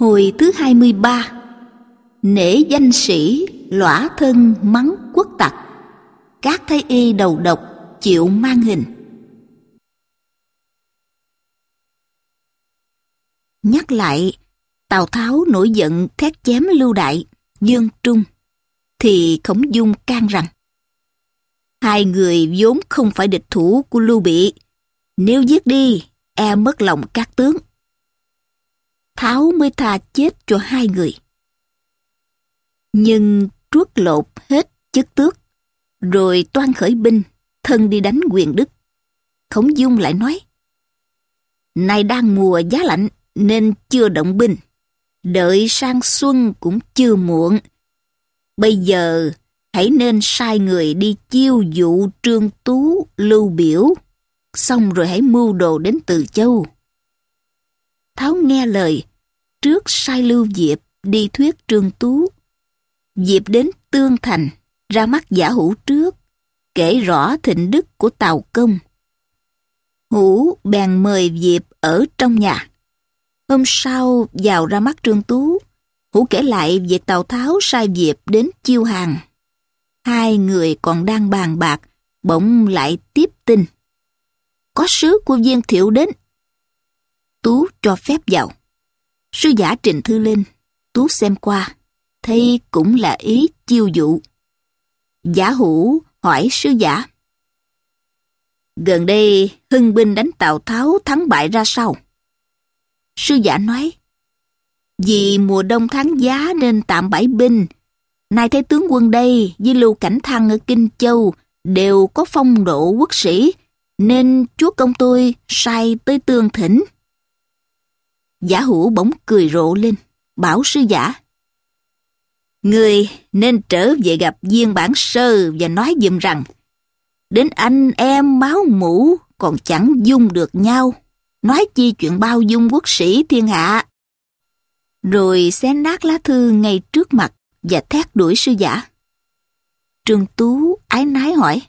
Hồi thứ 23 Nể danh sĩ lõa thân mắng quốc tặc Các thái y đầu độc chịu mang hình Nhắc lại Tào Tháo nổi giận thét chém lưu đại Dương Trung Thì Khổng Dung can rằng Hai người vốn không phải địch thủ của Lưu Bị Nếu giết đi E mất lòng các tướng Tháo mới tha chết cho hai người. Nhưng truốt lột hết chức tước, rồi toan khởi binh, thân đi đánh quyền Đức. Khổng Dung lại nói, Nay đang mùa giá lạnh nên chưa động binh, đợi sang xuân cũng chưa muộn. Bây giờ hãy nên sai người đi chiêu dụ trương tú lưu biểu, xong rồi hãy mưu đồ đến từ châu. Tháo nghe lời, trước sai lưu Diệp đi thuyết Trương Tú. Diệp đến Tương Thành, ra mắt giả hữu trước, kể rõ thịnh đức của tàu Công. Hữu bèn mời Diệp ở trong nhà. Hôm sau vào ra mắt Trương Tú, Hữu kể lại về Tào Tháo sai Diệp đến chiêu hàng. Hai người còn đang bàn bạc, bỗng lại tiếp tin. Có sứ của viên thiệu đến. Tú cho phép vào. Sư giả trình Thư Linh tú xem qua, thấy cũng là ý chiêu dụ. Giả hữu hỏi sư giả. Gần đây hưng binh đánh Tào Tháo thắng bại ra sao? Sư giả nói, vì mùa đông tháng giá nên tạm bãi binh. Nay thấy tướng quân đây với Lưu Cảnh Thăng ở Kinh Châu đều có phong độ quốc sĩ, nên chúa công tôi sai tới tương thỉnh. Giả hữu bỗng cười rộ lên, bảo sư giả. Người nên trở về gặp viên bản sơ và nói dùm rằng Đến anh em máu mũ còn chẳng dung được nhau Nói chi chuyện bao dung quốc sĩ thiên hạ Rồi xé nát lá thư ngay trước mặt Và thét đuổi sư giả Trương Tú ái nái hỏi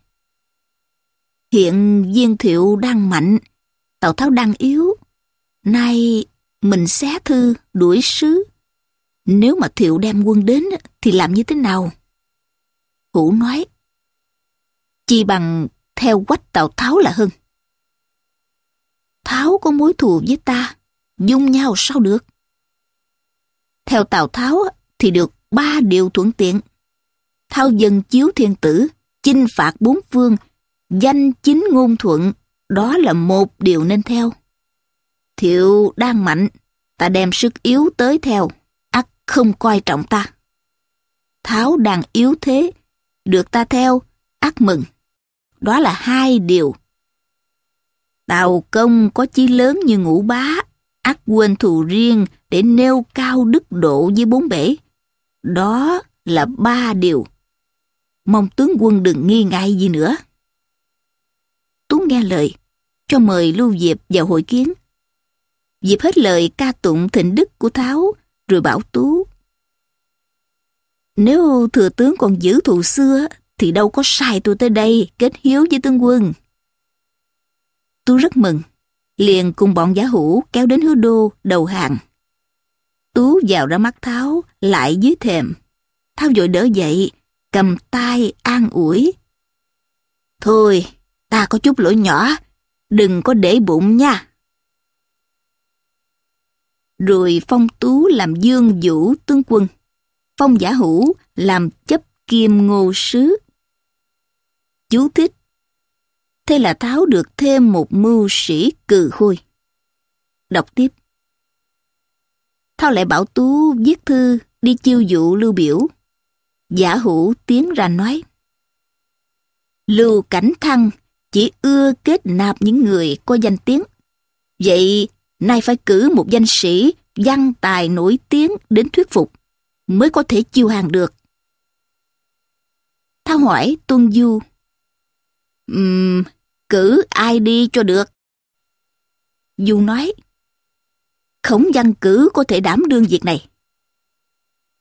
Hiện viên thiệu đang mạnh Tào Tháo đang yếu Nay mình xé thư, đuổi sứ. Nếu mà Thiệu đem quân đến thì làm như thế nào? Hữu nói, chi bằng theo quách Tào Tháo là hơn. Tháo có mối thù với ta, dung nhau sao được? Theo Tào Tháo thì được ba điều thuận tiện. Thao dân chiếu thiên tử, chinh phạt bốn phương, danh chính ngôn thuận, đó là một điều nên theo. Thiệu đang mạnh, ta đem sức yếu tới theo, ắt không coi trọng ta. Tháo đang yếu thế, được ta theo, ắt mừng. Đó là hai điều. Tào công có chí lớn như ngũ bá, ắt quên thù riêng để nêu cao đức độ với bốn bể. Đó là ba điều. Mong tướng quân đừng nghi ngại gì nữa. Tú nghe lời, cho mời Lưu Diệp vào hội kiến dịp hết lời ca tụng thịnh đức của Tháo, rồi bảo Tú. Nếu thừa tướng còn giữ thù xưa, thì đâu có sai tôi tới đây kết hiếu với tướng quân. Tú rất mừng, liền cùng bọn giả hữu kéo đến hứa đô đầu hàng. Tú vào ra mắt Tháo, lại dưới thềm. Tháo vội đỡ dậy, cầm tay an ủi. Thôi, ta có chút lỗi nhỏ, đừng có để bụng nha rồi phong tú làm dương vũ tướng quân, phong giả hữu làm chấp kiêm ngô sứ. Chú thích Thế là Tháo được thêm một mưu sĩ cừ khôi. Đọc tiếp. Thao lại bảo Tú viết thư đi chiêu dụ Lưu Biểu. Giả hữu tiến ra nói. Lưu Cảnh Thăng chỉ ưa kết nạp những người có danh tiếng. Vậy nay phải cử một danh sĩ văn tài nổi tiếng đến thuyết phục mới có thể chiêu hàng được. Thao hỏi Tuân Du um, cử ai đi cho được? Du nói Khổng văn cử có thể đảm đương việc này.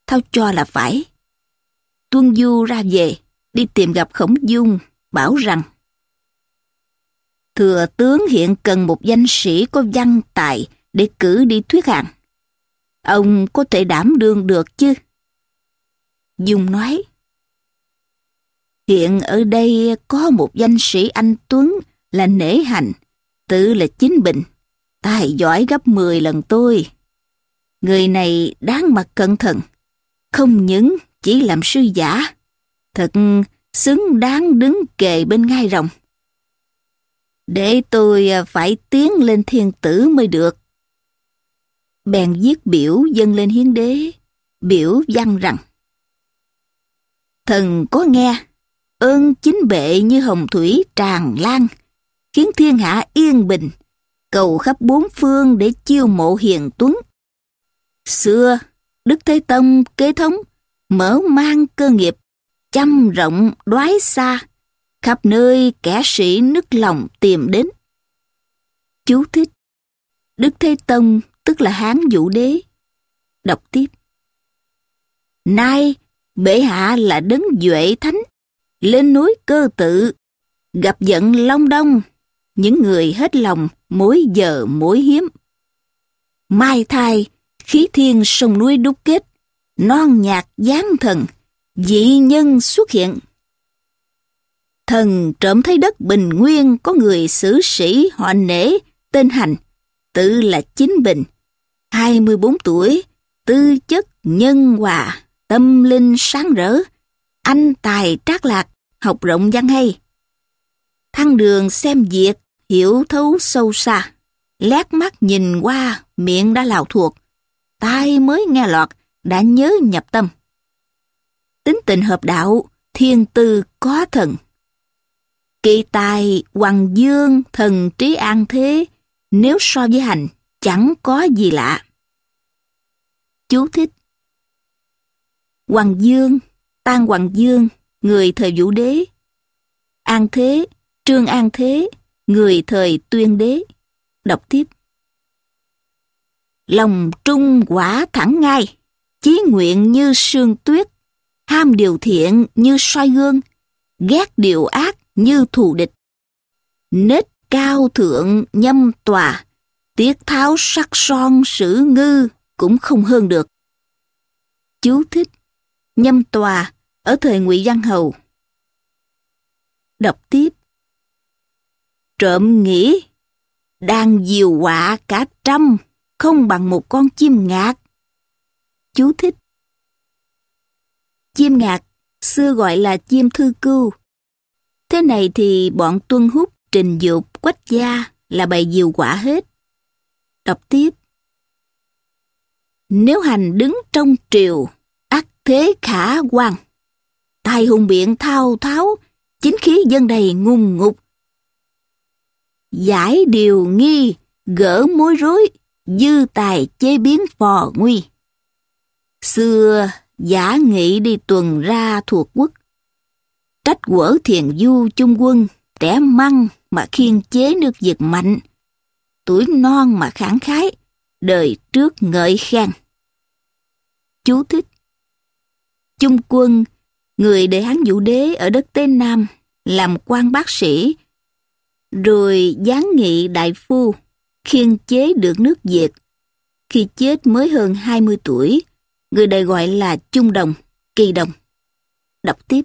Thao cho là phải. Tuân Du ra về, đi tìm gặp Khổng Dung, bảo rằng Thừa tướng hiện cần một danh sĩ có văn tài để cử đi thuyết hàng. Ông có thể đảm đương được chứ? Dung nói. Hiện ở đây có một danh sĩ anh Tuấn là Nể Hành, tự là Chính Bình, tài giỏi gấp 10 lần tôi. Người này đáng mặt cẩn thận, không những chỉ làm sư giả, thật xứng đáng đứng kề bên ngai rồng. Để tôi à, phải tiến lên thiên tử mới được bèn viết biểu dâng lên hiến đế, biểu văn rằng Thần có nghe, ơn chính bệ như hồng thủy tràn lan, khiến thiên hạ yên bình, cầu khắp bốn phương để chiêu mộ hiền tuấn. Xưa, Đức Thế Tông kế thống, mở mang cơ nghiệp, chăm rộng đoái xa, khắp nơi kẻ sĩ nức lòng tìm đến. Chú thích Đức Thế Tông tức là Hán Vũ Đế. Đọc tiếp. Nay, bệ hạ là đấng duệ thánh, lên núi cơ tự, gặp giận Long Đông, những người hết lòng mỗi giờ mỗi hiếm. Mai thai, khí thiên sông núi đúc kết, non nhạc giáng thần, dị nhân xuất hiện. Thần trộm thấy đất bình nguyên có người xử sĩ họ nể, tên hành, tự là chính bình, 24 tuổi, tư chất nhân hòa, tâm linh sáng rỡ, anh tài trác lạc, học rộng văn hay. Thăng đường xem việc, hiểu thấu sâu xa, lét mắt nhìn qua, miệng đã lào thuộc, tai mới nghe lọt, đã nhớ nhập tâm. Tính tình hợp đạo, thiên tư có thần. Kỳ tài, hoàng dương, thần trí an thế, nếu so với hành chẳng có gì lạ. Chú thích Hoàng Dương, Tan Hoàng Dương, người thời Vũ Đế An Thế, Trương An Thế, người thời Tuyên Đế Đọc tiếp Lòng trung quả thẳng ngay, chí nguyện như sương tuyết, ham điều thiện như soi gương, ghét điều ác như thù địch. Nết cao thượng nhâm tòa, tiết tháo sắc son sử ngư cũng không hơn được. Chú thích Nhâm tòa ở thời Ngụy Văn Hầu. Đọc tiếp Trộm nghĩ đang diều quạ cả trăm không bằng một con chim ngạc. Chú thích Chim ngạc xưa gọi là chim thư cưu. Thế này thì bọn Tuân Hút Trình Dục quách gia là bày diều quả hết. Đọc tiếp. Nếu hành đứng trong triều, ác thế khả quan. Tài hùng biện thao tháo, chính khí dân đầy ngùng ngục. Giải điều nghi, gỡ mối rối, dư tài chế biến phò nguy. Xưa giả nghị đi tuần ra thuộc quốc, trách quở thiền du chung quân, tẻ măng mà khiên chế nước giật mạnh, tuổi non mà kháng khái, đời trước ngợi khen. Chú thích Trung quân, người để hán vũ đế ở đất Tây Nam, làm quan bác sĩ, rồi gián nghị đại phu, khiên chế được nước Việt. Khi chết mới hơn 20 tuổi, người đời gọi là Trung Đồng, Kỳ Đồng. Đọc tiếp.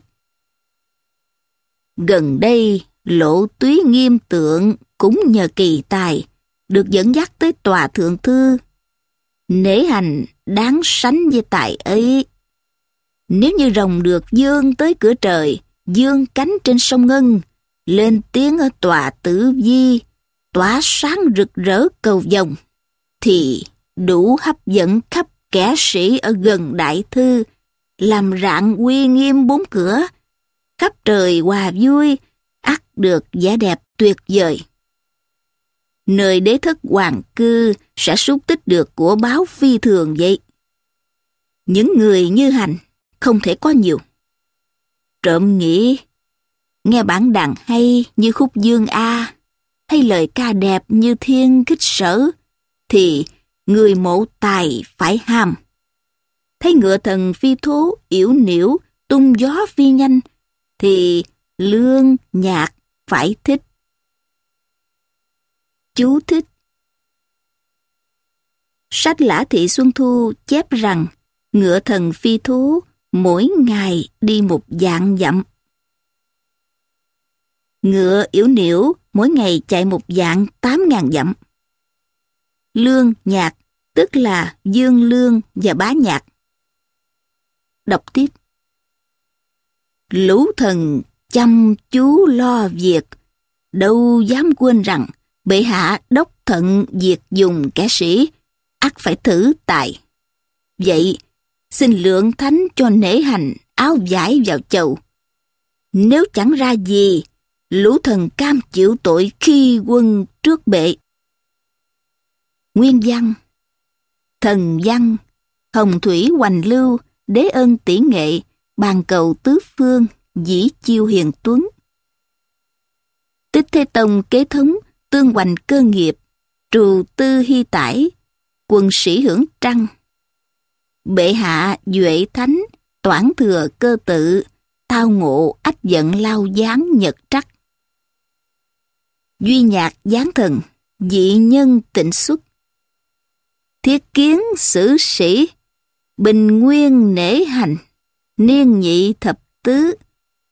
Gần đây, Lộ túy nghiêm tượng cũng nhờ kỳ tài, được dẫn dắt tới tòa thượng thư. Nể hành đáng sánh với tài ấy. Nếu như rồng được dương tới cửa trời, dương cánh trên sông Ngân, lên tiếng ở tòa tử vi, tỏa sáng rực rỡ cầu vồng, thì đủ hấp dẫn khắp kẻ sĩ ở gần đại thư, làm rạng uy nghiêm bốn cửa, khắp trời hòa vui, được vẻ đẹp tuyệt vời. Nơi đế thất hoàng cư sẽ xúc tích được của báo phi thường vậy. Những người như hành không thể có nhiều. Trộm nghĩ, nghe bản đàn hay như khúc dương A, hay lời ca đẹp như thiên kích sở, thì người mộ tài phải ham. Thấy ngựa thần phi thố, yểu nỉu, tung gió phi nhanh, thì lương, nhạc phải thích. Chú thích Sách Lã Thị Xuân Thu chép rằng ngựa thần phi thú mỗi ngày đi một dạng dặm. Ngựa yếu niễu mỗi ngày chạy một dạng 8.000 dặm. Lương nhạc tức là dương lương và bá nhạc. Đọc tiếp. Lũ thần chăm chú lo việc, đâu dám quên rằng bệ hạ đốc thận việc dùng kẻ sĩ, ắt phải thử tài. Vậy, xin lượng thánh cho nể hành áo vải vào chầu. Nếu chẳng ra gì, lũ thần cam chịu tội khi quân trước bệ. Nguyên văn Thần văn Hồng thủy hoành lưu Đế ơn tỷ nghệ Bàn cầu tứ phương Dĩ Chiêu Hiền Tuấn. Tích Thế Tông kế thống tương hoành cơ nghiệp, trù tư hy tải, quần sĩ hưởng trăng. Bệ hạ duệ thánh, toản thừa cơ tự, tao ngộ ách giận lao gián nhật trắc. Duy nhạc gián thần, dị nhân tịnh xuất. Thiết kiến sử sĩ, bình nguyên nể hành, niên nhị thập tứ,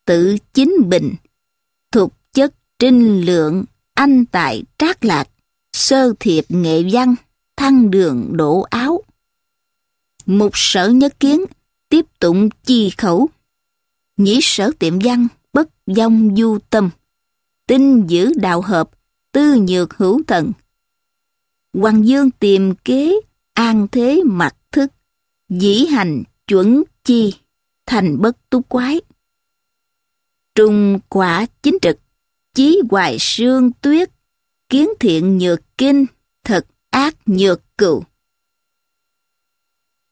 tự chính bình, thuộc chất trinh lượng, anh tại trác lạc, sơ thiệp nghệ văn, thăng đường đổ áo. Mục sở nhất kiến, tiếp tụng chi khẩu. Nhĩ sở tiệm văn, bất vong du tâm. Tinh giữ đạo hợp, tư nhược hữu thần Hoàng Dương tìm kế, an thế mặt thức, dĩ hành chuẩn chi, thành bất túc quái trung quả chính trực, chí hoài sương tuyết, kiến thiện nhược kinh, thật ác nhược cựu.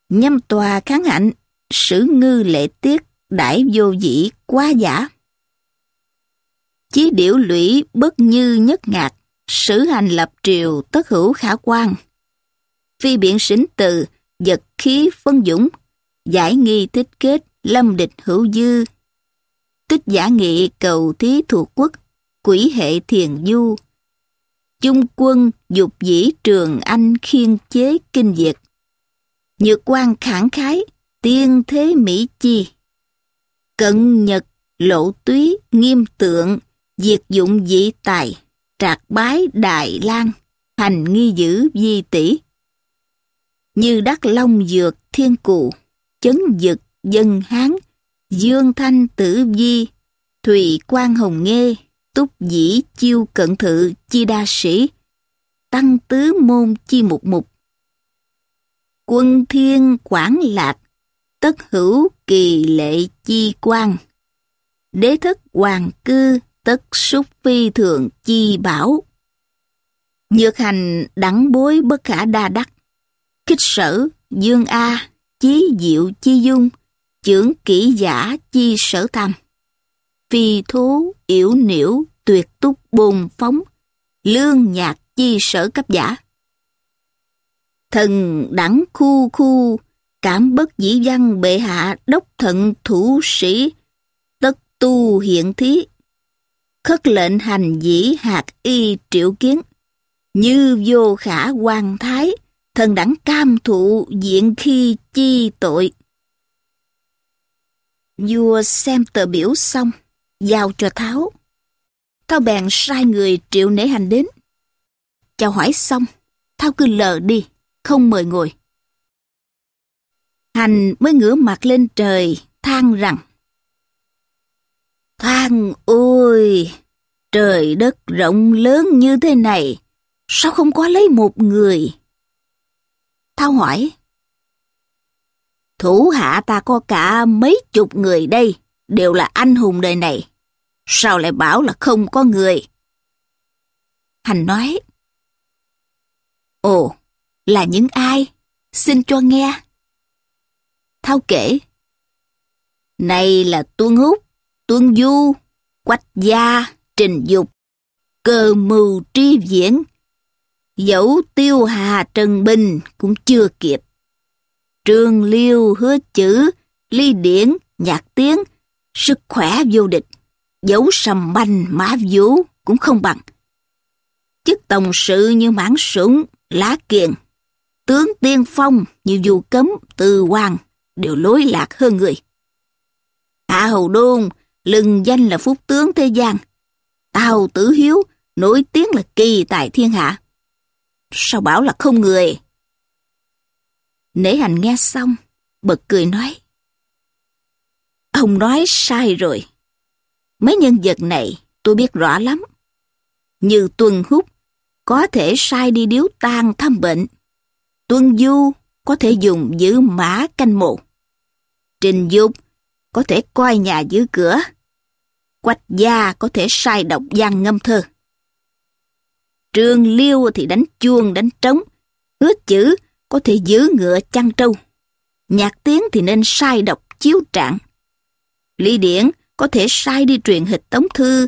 Nhâm tòa kháng hạnh, sử ngư lệ tiết, đại vô dĩ quá giả. Chí điểu lũy bất như nhất ngạc, sử hành lập triều tất hữu khả quan. Phi biện sính từ, vật khí phân dũng, giải nghi thích kết, lâm địch hữu dư, tích giả nghị cầu thí thuộc quốc, quỷ hệ thiền du. Trung quân dục dĩ trường anh khiên chế kinh diệt. Nhược quan khẳng khái, tiên thế mỹ chi. Cận nhật lộ túy nghiêm tượng, diệt dụng dị tài, trạc bái đại lang, hành nghi dữ di tỷ. Như đắc long dược thiên cụ, chấn dực dân hán, Dương Thanh Tử Di, Thùy Quang Hồng Nghê, Túc Dĩ Chiêu Cận Thự Chi Đa Sĩ, Tăng Tứ Môn Chi Mục Mục. Quân Thiên Quảng Lạc, Tất Hữu Kỳ Lệ Chi Quang, Đế Thất Hoàng Cư Tất Súc Phi Thượng Chi Bảo. Nhược hành đẳng bối bất khả đa đắc, khích sở, dương A, chí diệu chi dung, chưởng kỹ giả chi sở tham. Phi thú, yểu niễu, tuyệt túc bồn phóng, lương nhạc chi sở cấp giả. Thần đẳng khu khu, cảm bất dĩ văn bệ hạ đốc thận thủ sĩ, tất tu hiện thí. Khất lệnh hành dĩ hạt y triệu kiến, như vô khả quan thái, thần đẳng cam thụ diện khi chi tội. Vua xem tờ biểu xong, giao cho Tháo. Thao bèn sai người triệu nể hành đến. Chào hỏi xong, Thao cứ lờ đi, không mời ngồi. Hành mới ngửa mặt lên trời, than rằng Than ôi, trời đất rộng lớn như thế này, sao không có lấy một người? Thao hỏi Thủ hạ ta có cả mấy chục người đây, đều là anh hùng đời này. Sao lại bảo là không có người? Hành nói. Ồ, là những ai? Xin cho nghe. Thao kể. Này là Tuân Húc, Tuân Du, Quách Gia, Trình Dục, Cơ Mưu Tri Viễn, Dẫu Tiêu Hà Trần Bình cũng chưa kịp. Trương liêu hứa chữ, ly điển, nhạc tiếng, sức khỏe vô địch, dấu sầm banh mã vũ cũng không bằng. Chức tổng sự như mãn Sủng, lá kiền, tướng tiên phong như dù cấm, từ hoàng đều lối lạc hơn người. Hạ à Hầu Đôn, lừng danh là phúc tướng thế gian. Tào Tử Hiếu, nổi tiếng là kỳ tài thiên hạ. Sao bảo là không người, Nể hành nghe xong, bật cười nói. Ông nói sai rồi. Mấy nhân vật này tôi biết rõ lắm. Như Tuân Húc có thể sai đi điếu tang thăm bệnh. Tuân Du có thể dùng giữ mã canh mộ. Trình Dục có thể coi nhà giữ cửa. Quách gia có thể sai đọc gian ngâm thơ. Trương Liêu thì đánh chuông đánh trống, hứa chữ có thể giữ ngựa chăn trâu. Nhạc tiếng thì nên sai đọc chiếu trạng. Lý điển có thể sai đi truyền hịch tống thư.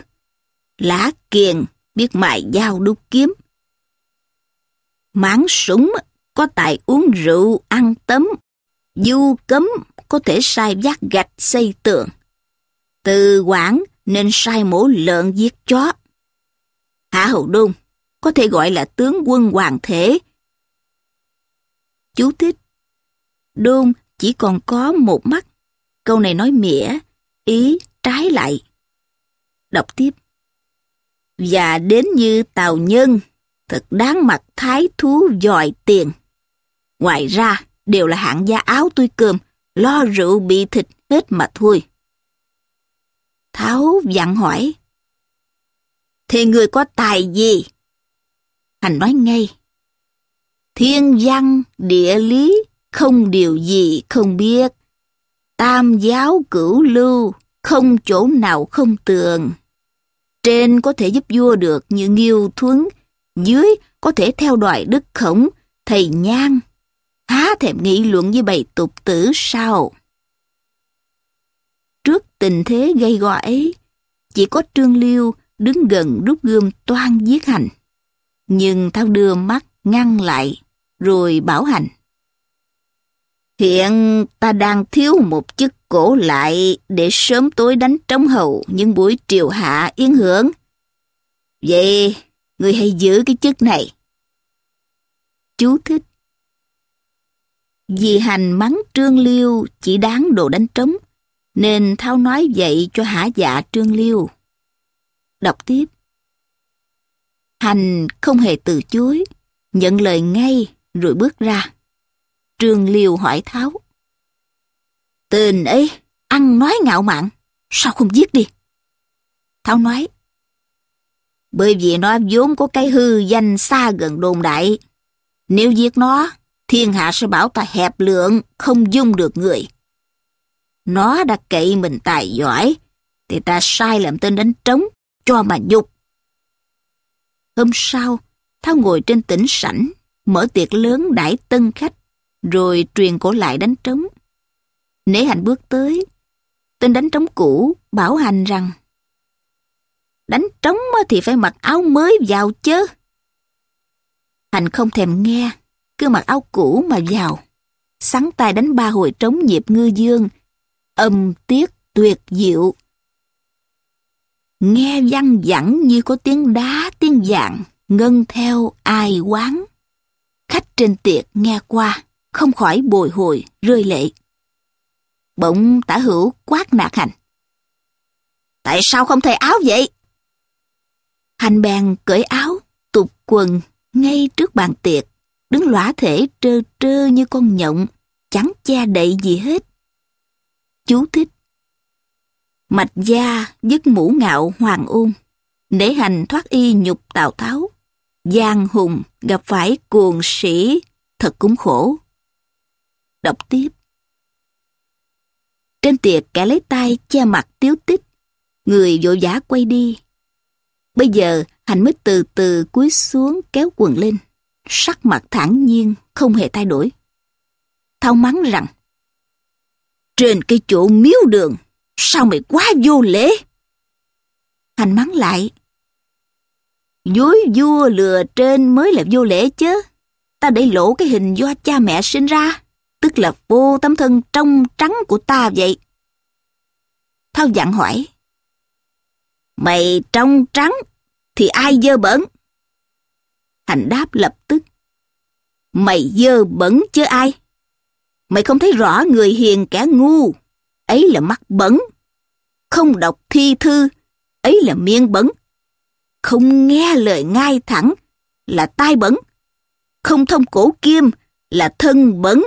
Lá kiền biết mài dao đúc kiếm. Mãn súng có tài uống rượu, ăn tấm. Du cấm có thể sai vác gạch xây tường. Từ quản nên sai mổ lợn giết chó. Hạ Hầu Đôn có thể gọi là tướng quân hoàng thể Chú thích. Đôn chỉ còn có một mắt. Câu này nói mỉa, ý trái lại. Đọc tiếp. Và đến như tàu nhân, thật đáng mặt thái thú dòi tiền. Ngoài ra, đều là hạng gia áo tui cơm, lo rượu bị thịt hết mà thôi. Tháo dặn hỏi. Thì người có tài gì? thành nói ngay thiên văn, địa lý, không điều gì không biết. Tam giáo cửu lưu, không chỗ nào không tường. Trên có thể giúp vua được như Nghiêu Thuấn, dưới có thể theo đoài Đức Khổng, Thầy Nhan. Há thèm nghị luận với bầy tục tử sao? Trước tình thế gây gò ấy, chỉ có Trương Liêu đứng gần rút gươm toan giết hành. Nhưng thao đưa mắt ngăn lại rồi bảo hành. Hiện ta đang thiếu một chức cổ lại để sớm tối đánh trống hầu những buổi triều hạ yến hưởng. Vậy, người hãy giữ cái chức này. Chú thích. Vì hành mắng Trương Liêu chỉ đáng đồ đánh trống, nên Thao nói vậy cho hả dạ Trương Liêu. Đọc tiếp. Hành không hề từ chối, nhận lời ngay rồi bước ra. Trương Liêu hỏi Tháo. Tên ấy, ăn nói ngạo mạn, sao không giết đi? Tháo nói. Bởi vì nó vốn có cái hư danh xa gần đồn đại. Nếu giết nó, thiên hạ sẽ bảo ta hẹp lượng, không dung được người. Nó đã cậy mình tài giỏi, thì ta sai làm tên đánh trống, cho mà nhục. Hôm sau, tháo ngồi trên tỉnh sảnh, mở tiệc lớn đãi tân khách, rồi truyền cổ lại đánh trống. Nể hành bước tới, tên đánh trống cũ bảo hành rằng Đánh trống thì phải mặc áo mới vào chứ. Hành không thèm nghe, cứ mặc áo cũ mà vào. Sắn tay đánh ba hồi trống nhịp ngư dương, âm tiết tuyệt diệu. Nghe văng vẳng như có tiếng đá, tiếng dạng, ngân theo ai quán. Khách trên tiệc nghe qua, không khỏi bồi hồi, rơi lệ. Bỗng tả hữu quát nạt hành. Tại sao không thay áo vậy? Hành bèn cởi áo, tụt quần, ngay trước bàn tiệc, đứng lõa thể trơ trơ như con nhộng, chẳng che đậy gì hết. Chú thích Mạch gia dứt mũ ngạo hoàng ôn, để hành thoát y nhục Tào Tháo, Giang hùng gặp phải cuồng sĩ, thật cũng khổ. Đọc tiếp. Trên tiệc kẻ lấy tay che mặt tiếu tích, người vội vã quay đi. Bây giờ Hạnh mới từ từ cúi xuống kéo quần lên, sắc mặt thản nhiên, không hề thay đổi. Thao mắng rằng, Trên cái chỗ miếu đường, sao mày quá vô lễ? Hạnh mắng lại, Dối vua lừa trên mới là vô lễ chứ. Ta để lộ cái hình do cha mẹ sinh ra, tức là vô tấm thân trong trắng của ta vậy. Thao dặn hỏi, Mày trong trắng thì ai dơ bẩn? Hành đáp lập tức, Mày dơ bẩn chứ ai? Mày không thấy rõ người hiền kẻ ngu, ấy là mắt bẩn. Không đọc thi thư, ấy là miên bẩn không nghe lời ngay thẳng là tai bẩn, không thông cổ kim là thân bẩn,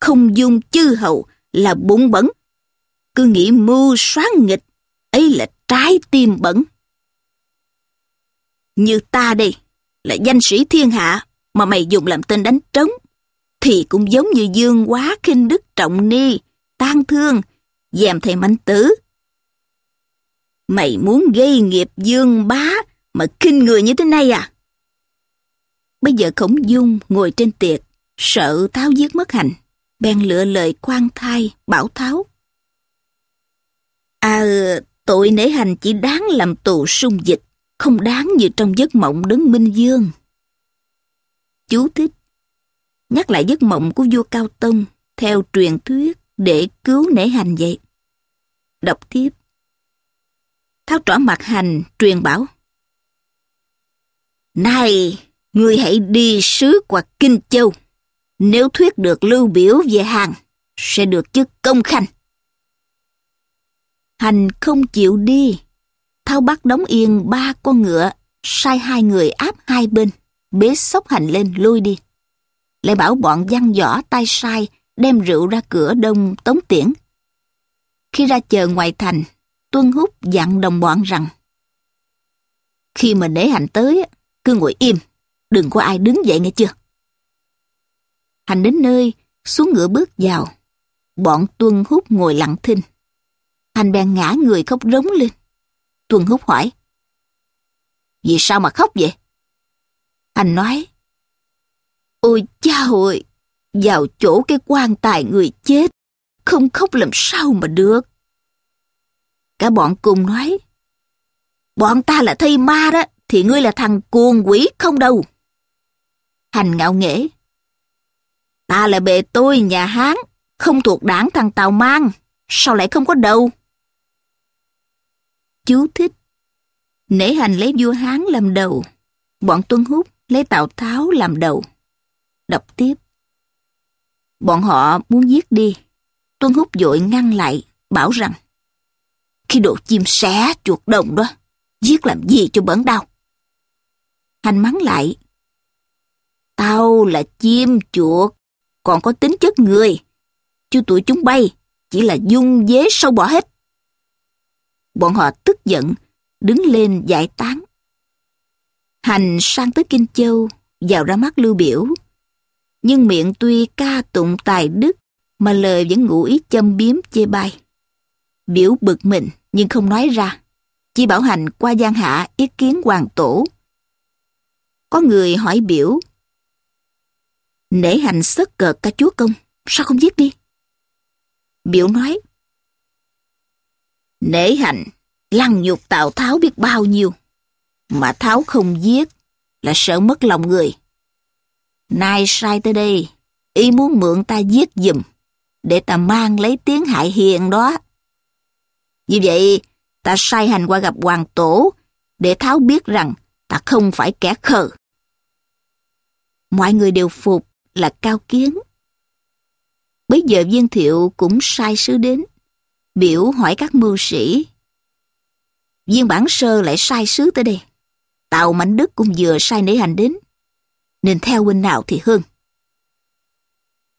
không dung chư hầu là bụng bẩn. Cứ nghĩ mưu xoán nghịch, ấy là trái tim bẩn. Như ta đây, là danh sĩ thiên hạ mà mày dùng làm tên đánh trống, thì cũng giống như dương quá khinh đức trọng ni, tan thương, dèm thầy mạnh tử, Mày muốn gây nghiệp dương bá mà kinh người như thế này à? Bây giờ khổng dung ngồi trên tiệc, sợ Tháo giết mất hành, bèn lựa lời quan thai bảo Tháo. À, tội nể hành chỉ đáng làm tù sung dịch, không đáng như trong giấc mộng đấng minh dương. Chú thích Nhắc lại giấc mộng của vua Cao Tông theo truyền thuyết để cứu nể hành vậy. Đọc tiếp Tháo trỏ mặt hành truyền bảo. Này, ngươi hãy đi sứ hoặc kinh châu. Nếu thuyết được lưu biểu về hàng, sẽ được chức công khanh. Hành không chịu đi. Thao bắt đóng yên ba con ngựa, sai hai người áp hai bên, bế sóc hành lên lui đi. Lại bảo bọn văn võ tay sai đem rượu ra cửa đông tống tiễn. Khi ra chờ ngoài thành, Tuân hút dặn đồng bọn rằng Khi mà để hành tới, cứ ngồi im, đừng có ai đứng dậy nghe chưa. Hành đến nơi, xuống ngựa bước vào. Bọn Tuân hút ngồi lặng thinh. Hành bèn ngã người khóc rống lên. Tuân hút hỏi Vì sao mà khóc vậy? Hành nói Ôi cha ơi, vào chỗ cái quan tài người chết, không khóc làm sao mà được. Cả bọn cùng nói. Bọn ta là thây ma đó, thì ngươi là thằng cuồng quỷ không đâu. Hành ngạo nghễ. Ta là bề tôi nhà Hán, không thuộc đảng thằng Tào Mang, sao lại không có đầu? Chú thích. Nể hành lấy vua Hán làm đầu, bọn Tuân Hút lấy Tào Tháo làm đầu. Đọc tiếp. Bọn họ muốn giết đi, Tuân Hút vội ngăn lại, bảo rằng khi đồ chim xé chuột đồng đó, giết làm gì cho bẩn đau. Hành mắng lại. Tao là chim chuột, còn có tính chất người. Chứ tụi chúng bay chỉ là dung dế sâu bỏ hết. Bọn họ tức giận, đứng lên giải tán. Hành sang tới Kinh Châu, vào ra mắt Lưu Biểu. Nhưng miệng tuy ca tụng tài đức, mà lời vẫn ngụ ý châm biếm chê bai. Biểu bực mình, nhưng không nói ra. Chỉ bảo hành qua gian hạ ý kiến hoàng tổ. Có người hỏi biểu. Nể hành sức cợt cả chúa công, sao không giết đi? Biểu nói. Nể hành, lăng nhục Tào Tháo biết bao nhiêu. Mà Tháo không giết là sợ mất lòng người. Nay sai tới đây, y muốn mượn ta giết giùm, để ta mang lấy tiếng hại hiền đó như vậy, ta sai hành qua gặp hoàng tổ để Tháo biết rằng ta không phải kẻ khờ. Mọi người đều phục là cao kiến. Bây giờ viên thiệu cũng sai sứ đến, biểu hỏi các mưu sĩ. Viên bản sơ lại sai sứ tới đây. tàu Mạnh Đức cũng vừa sai nể hành đến. Nên theo huynh nào thì hơn.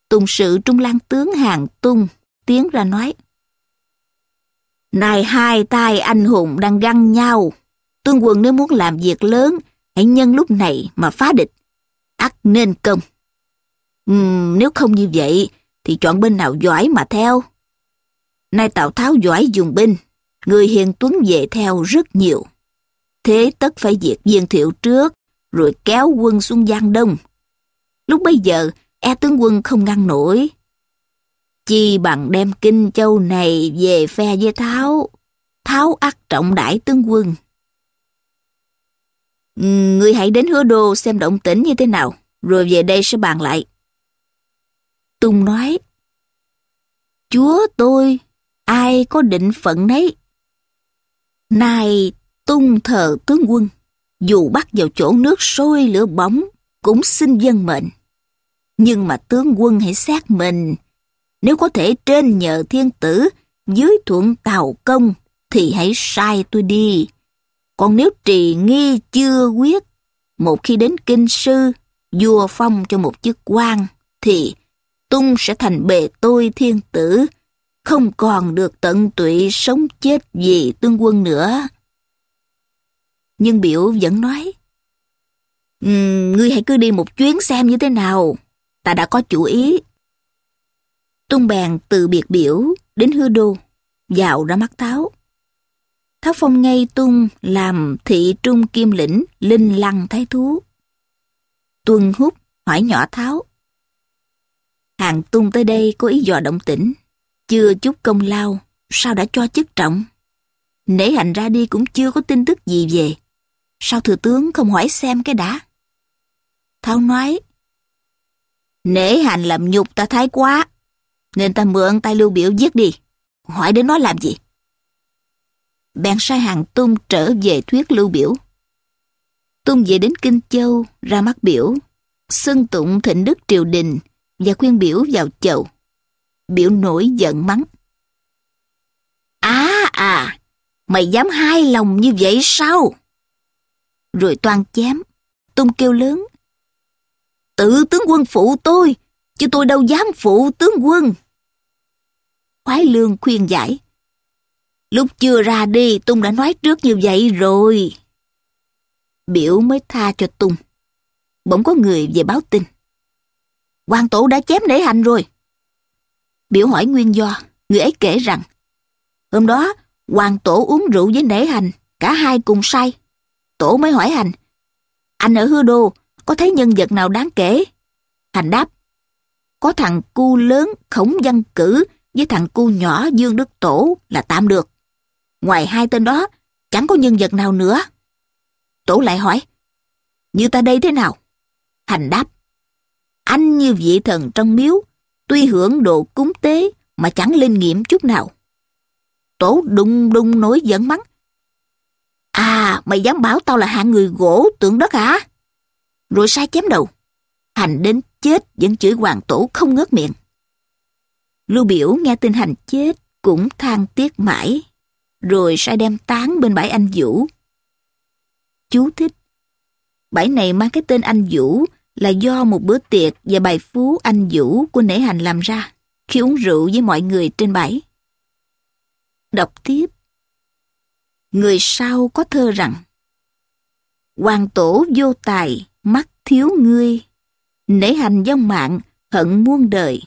Tùng sự Trung lan tướng Hàng Tung tiến ra nói. Này hai tay anh hùng đang găng nhau. Tương quân nếu muốn làm việc lớn, hãy nhân lúc này mà phá địch. ắt nên công. Uhm, nếu không như vậy, thì chọn bên nào giỏi mà theo. Nay Tào Tháo giỏi dùng binh, người hiền tuấn về theo rất nhiều. Thế tất phải diệt viên thiệu trước, rồi kéo quân xuống Giang Đông. Lúc bây giờ, e tướng quân không ngăn nổi, chi bằng đem kinh châu này về phe với Tháo. Tháo ắt trọng đãi tướng quân. Ừ, người hãy đến hứa đô xem động tĩnh như thế nào, rồi về đây sẽ bàn lại. tung nói, Chúa tôi, ai có định phận đấy. Nay tung thờ tướng quân, dù bắt vào chỗ nước sôi lửa bỏng cũng xin dân mệnh. Nhưng mà tướng quân hãy xét mình nếu có thể trên nhờ thiên tử, dưới thuận tàu công, thì hãy sai tôi đi. Còn nếu trì nghi chưa quyết, một khi đến kinh sư, vua phong cho một chức quan, thì tung sẽ thành bề tôi thiên tử, không còn được tận tụy sống chết vì tương quân nữa. Nhưng biểu vẫn nói, um, Ngươi hãy cứ đi một chuyến xem như thế nào, ta đã có chủ ý Tung bèn từ biệt biểu đến hư đô, dạo ra mắt Tháo. Tháo phong ngay Tung làm thị trung kim lĩnh, linh lăng thái thú. Tuân hút hỏi nhỏ Tháo. Hàng Tung tới đây có ý dò động tĩnh, chưa chút công lao, sao đã cho chức trọng? Nể hành ra đi cũng chưa có tin tức gì về. Sao thừa tướng không hỏi xem cái đã? Tháo nói, Nể hành làm nhục ta thái quá. Nên ta mượn tay Lưu Biểu giết đi. Hỏi đến nó làm gì? Bèn sai hàng Tung trở về thuyết Lưu Biểu. Tung về đến Kinh Châu, ra mắt Biểu, xưng tụng thịnh đức triều đình và khuyên Biểu vào chầu. Biểu nổi giận mắng. Á à, à, mày dám hai lòng như vậy sao? Rồi toàn chém, Tung kêu lớn. Tự tướng quân phụ tôi chứ tôi đâu dám phụ tướng quân. Khoái lương khuyên giải. Lúc chưa ra đi Tung đã nói trước như vậy rồi. Biểu mới tha cho Tung. Bỗng có người về báo tin. quan tổ đã chém nể hành rồi. Biểu hỏi nguyên do, người ấy kể rằng Hôm đó, Hoàng Tổ uống rượu với nể hành, cả hai cùng say. Tổ mới hỏi hành, anh ở Hư đô, có thấy nhân vật nào đáng kể? Hành đáp, có thằng cu lớn khổng văn cử với thằng cu nhỏ Dương Đức Tổ là tạm được. Ngoài hai tên đó, chẳng có nhân vật nào nữa. Tổ lại hỏi, Như ta đây thế nào? Hành đáp, Anh như vị thần trong miếu, tuy hưởng độ cúng tế mà chẳng linh nghiệm chút nào. Tổ đung đung nối giận mắng, À, mày dám bảo tao là hạng người gỗ tượng đất hả? Rồi sai chém đầu. Hành đến chết vẫn chửi hoàng tổ không ngớt miệng. Lưu biểu nghe tin hành chết cũng than tiếc mãi, rồi sai đem tán bên bãi anh Vũ. Chú thích. Bãi này mang cái tên anh Vũ là do một bữa tiệc và bài phú anh Vũ của nể hành làm ra khi uống rượu với mọi người trên bãi. Đọc tiếp. Người sau có thơ rằng Hoàng tổ vô tài, mắt thiếu ngươi, nể hành vong mạng, hận muôn đời.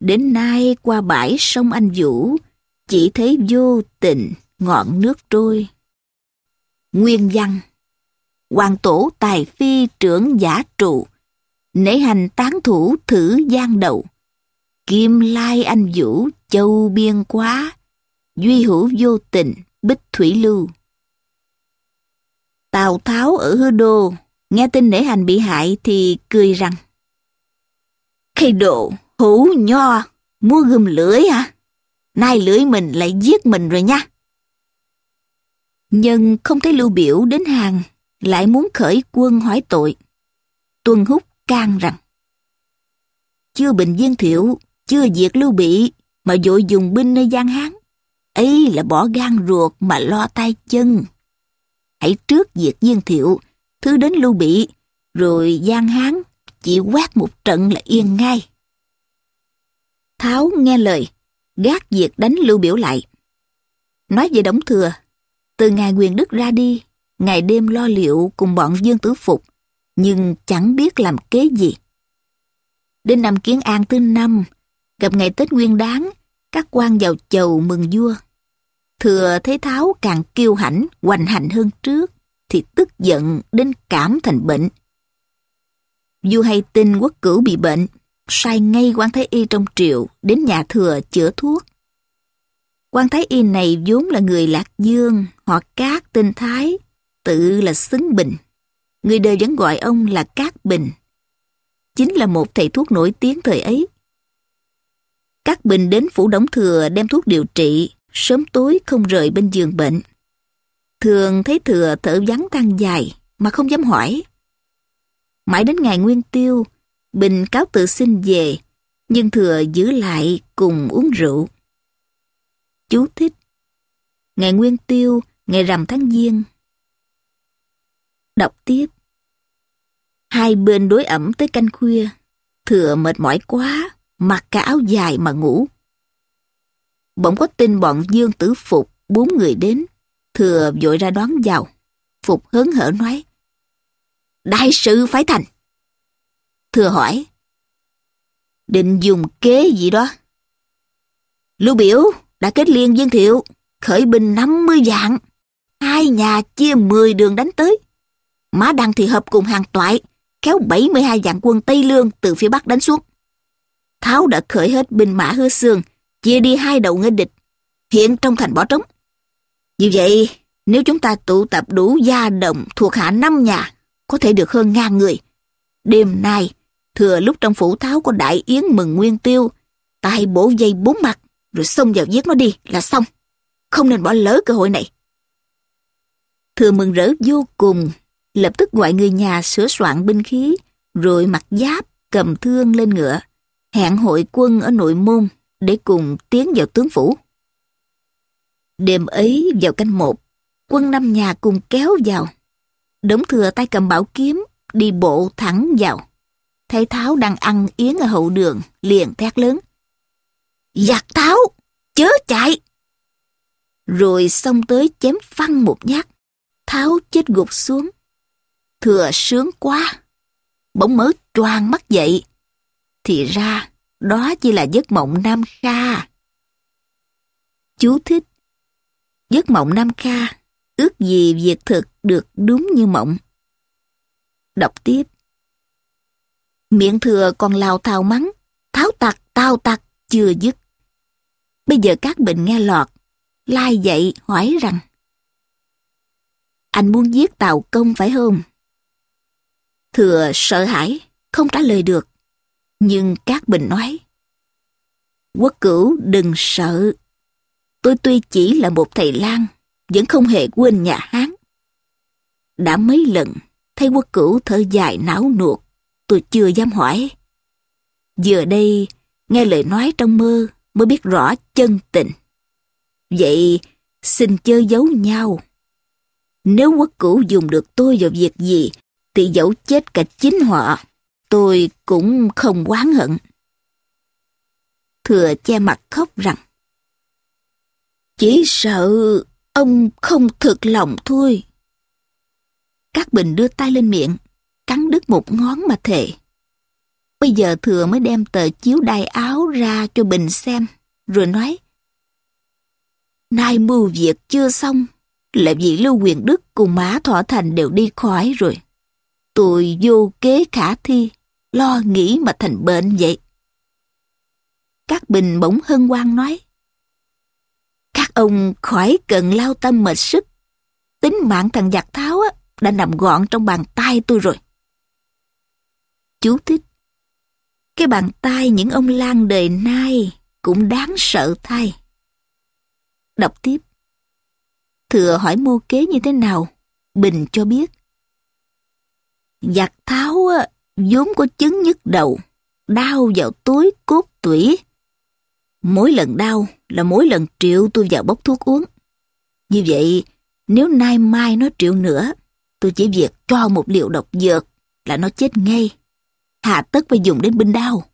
Đến nay qua bãi sông Anh Vũ, chỉ thấy vô tình ngọn nước trôi. Nguyên văn Hoàng tổ tài phi trưởng giả trụ, nể hành tán thủ thử gian đầu. Kim lai anh vũ châu biên quá, duy hữu vô tình bích thủy lưu. Tào Tháo ở Hư Đô nghe tin nể hành bị hại thì cười rằng khi đồ, hũ nho, mua gươm lưỡi hả? Nay lưỡi mình lại giết mình rồi nha. nhưng không thấy Lưu Biểu đến hàng, lại muốn khởi quân hỏi tội. Tuân Húc can rằng Chưa bình viên thiệu, chưa diệt Lưu Bị mà vội dùng binh nơi gian hán. ấy là bỏ gan ruột mà lo tay chân. Hãy trước diệt viên thiệu thứ đến lưu bị, rồi giang hán, chỉ quát một trận là yên ngay. Tháo nghe lời, gác việc đánh lưu biểu lại. Nói về đống thừa, từ ngày quyền đức ra đi, ngày đêm lo liệu cùng bọn dương tử phục, nhưng chẳng biết làm kế gì. Đến năm Kiến An thứ năm, gặp ngày Tết Nguyên đáng các quan vào chầu mừng vua. Thừa thấy Tháo càng kiêu hãnh, hoành hành hơn trước thì tức giận đến cảm thành bệnh. Du hay tin quốc cửu bị bệnh, sai ngay quan thái y trong triệu đến nhà thừa chữa thuốc. Quan thái y này vốn là người Lạc Dương, họ Cát tên Thái, tự là Xứng Bình. Người đời vẫn gọi ông là Cát Bình. Chính là một thầy thuốc nổi tiếng thời ấy. Cát Bình đến phủ đóng thừa đem thuốc điều trị, sớm tối không rời bên giường bệnh thường thấy thừa thở vắng than dài mà không dám hỏi. Mãi đến ngày Nguyên Tiêu, Bình cáo tự xin về, nhưng thừa giữ lại cùng uống rượu. Chú thích Ngày Nguyên Tiêu, ngày rằm tháng Giêng. Đọc tiếp Hai bên đối ẩm tới canh khuya, thừa mệt mỏi quá, mặc cả áo dài mà ngủ. Bỗng có tin bọn Dương Tử Phục bốn người đến Thừa vội ra đoán vào. Phục hớn hở nói. Đại sự phải thành. Thừa hỏi. Định dùng kế gì đó? Lưu biểu đã kết liên viên thiệu, khởi binh 50 vạn. Hai nhà chia 10 đường đánh tới. Mã Đăng thì hợp cùng hàng toại, kéo 72 vạn quân Tây Lương từ phía Bắc đánh xuống. Tháo đã khởi hết binh mã hư xương, chia đi hai đầu nghênh địch, hiện trong thành bỏ trống. Như vậy, nếu chúng ta tụ tập đủ gia đồng thuộc hạ năm nhà, có thể được hơn ngàn người. Đêm nay, thừa lúc trong phủ tháo của đại yến mừng nguyên tiêu, tài bổ dây bốn mặt, rồi xông vào giết nó đi là xong. Không nên bỏ lỡ cơ hội này. Thừa mừng rỡ vô cùng, lập tức gọi người nhà sửa soạn binh khí, rồi mặc giáp, cầm thương lên ngựa, hẹn hội quân ở nội môn để cùng tiến vào tướng phủ. Đêm ấy vào canh một, quân năm nhà cùng kéo vào. Đống thừa tay cầm bảo kiếm, đi bộ thẳng vào. Thấy Tháo đang ăn yến ở hậu đường, liền thét lớn. Giặc Tháo, chớ chạy! Rồi xông tới chém phăng một nhát. Tháo chết gục xuống. Thừa sướng quá. Bỗng mớ choang mắt dậy. Thì ra, đó chỉ là giấc mộng Nam Kha. Chú thích giấc mộng Nam Ca, ước gì việc thực được đúng như mộng. Đọc tiếp. Miệng thừa còn lào thao mắng, tháo tặc, tao tặc, chưa dứt. Bây giờ các bệnh nghe lọt, lai dậy hỏi rằng Anh muốn giết Tàu Công phải không? Thừa sợ hãi, không trả lời được. Nhưng các bình nói Quốc cửu đừng sợ, tôi tuy chỉ là một thầy lang, vẫn không hề quên nhà Hán. Đã mấy lần, thấy quốc cửu thở dài não nuột, tôi chưa dám hỏi. Giờ đây, nghe lời nói trong mơ mới biết rõ chân tình. Vậy, xin chớ giấu nhau. Nếu quốc cửu dùng được tôi vào việc gì, thì dẫu chết cả chính họ, tôi cũng không oán hận. Thừa che mặt khóc rằng, chỉ sợ ông không thực lòng thôi. Các Bình đưa tay lên miệng, cắn đứt một ngón mà thề. Bây giờ thừa mới đem tờ chiếu đai áo ra cho Bình xem, rồi nói. Nay mưu việc chưa xong, là vì Lưu Quyền Đức cùng Mã Thọ Thành đều đi khỏi rồi. Tôi vô kế khả thi, lo nghĩ mà thành bệnh vậy. Các Bình bỗng hân hoan nói ông khỏi cần lao tâm mệt sức. Tính mạng thằng giặc tháo á, đã nằm gọn trong bàn tay tôi rồi. Chú thích. Cái bàn tay những ông lang đời nay cũng đáng sợ thay. Đọc tiếp. Thừa hỏi mưu kế như thế nào? Bình cho biết. Giặc tháo á, vốn có chứng nhức đầu, đau vào túi cốt tủy. Mỗi lần đau là mỗi lần triệu tôi vào bốc thuốc uống. Như vậy, nếu nay mai nó triệu nữa, tôi chỉ việc cho một liều độc dược là nó chết ngay. Hà tất phải dùng đến binh đao.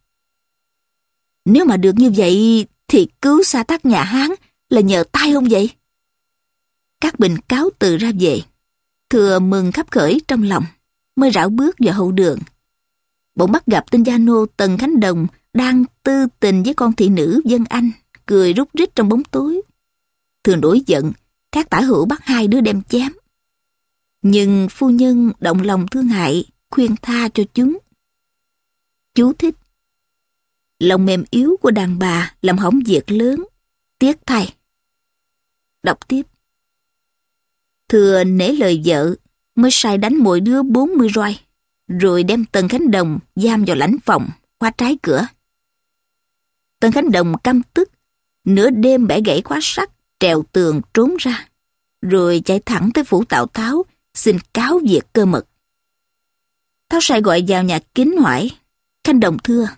Nếu mà được như vậy thì cứu xa tắc nhà Hán là nhờ tay không vậy? Các bình cáo từ ra về, thừa mừng khắp khởi trong lòng, mới rảo bước vào hậu đường. Bỗng bắt gặp tên gia nô Tần Khánh Đồng đang tư tình với con thị nữ dân anh, cười rút rít trong bóng tối. Thường đổi giận, các tả hữu bắt hai đứa đem chém. Nhưng phu nhân động lòng thương hại, khuyên tha cho chúng. Chú thích. Lòng mềm yếu của đàn bà làm hỏng việc lớn, tiếc thay. Đọc tiếp. Thừa nể lời vợ, mới sai đánh mỗi đứa 40 roi, rồi đem Tần Khánh Đồng giam vào lãnh phòng, khóa trái cửa. Tân Khánh Đồng căm tức, nửa đêm bẻ gãy khóa sắt, trèo tường trốn ra, rồi chạy thẳng tới phủ Tào Tháo, xin cáo việc cơ mật. Tháo sai gọi vào nhà kính hỏi, khánh Đồng thưa. Và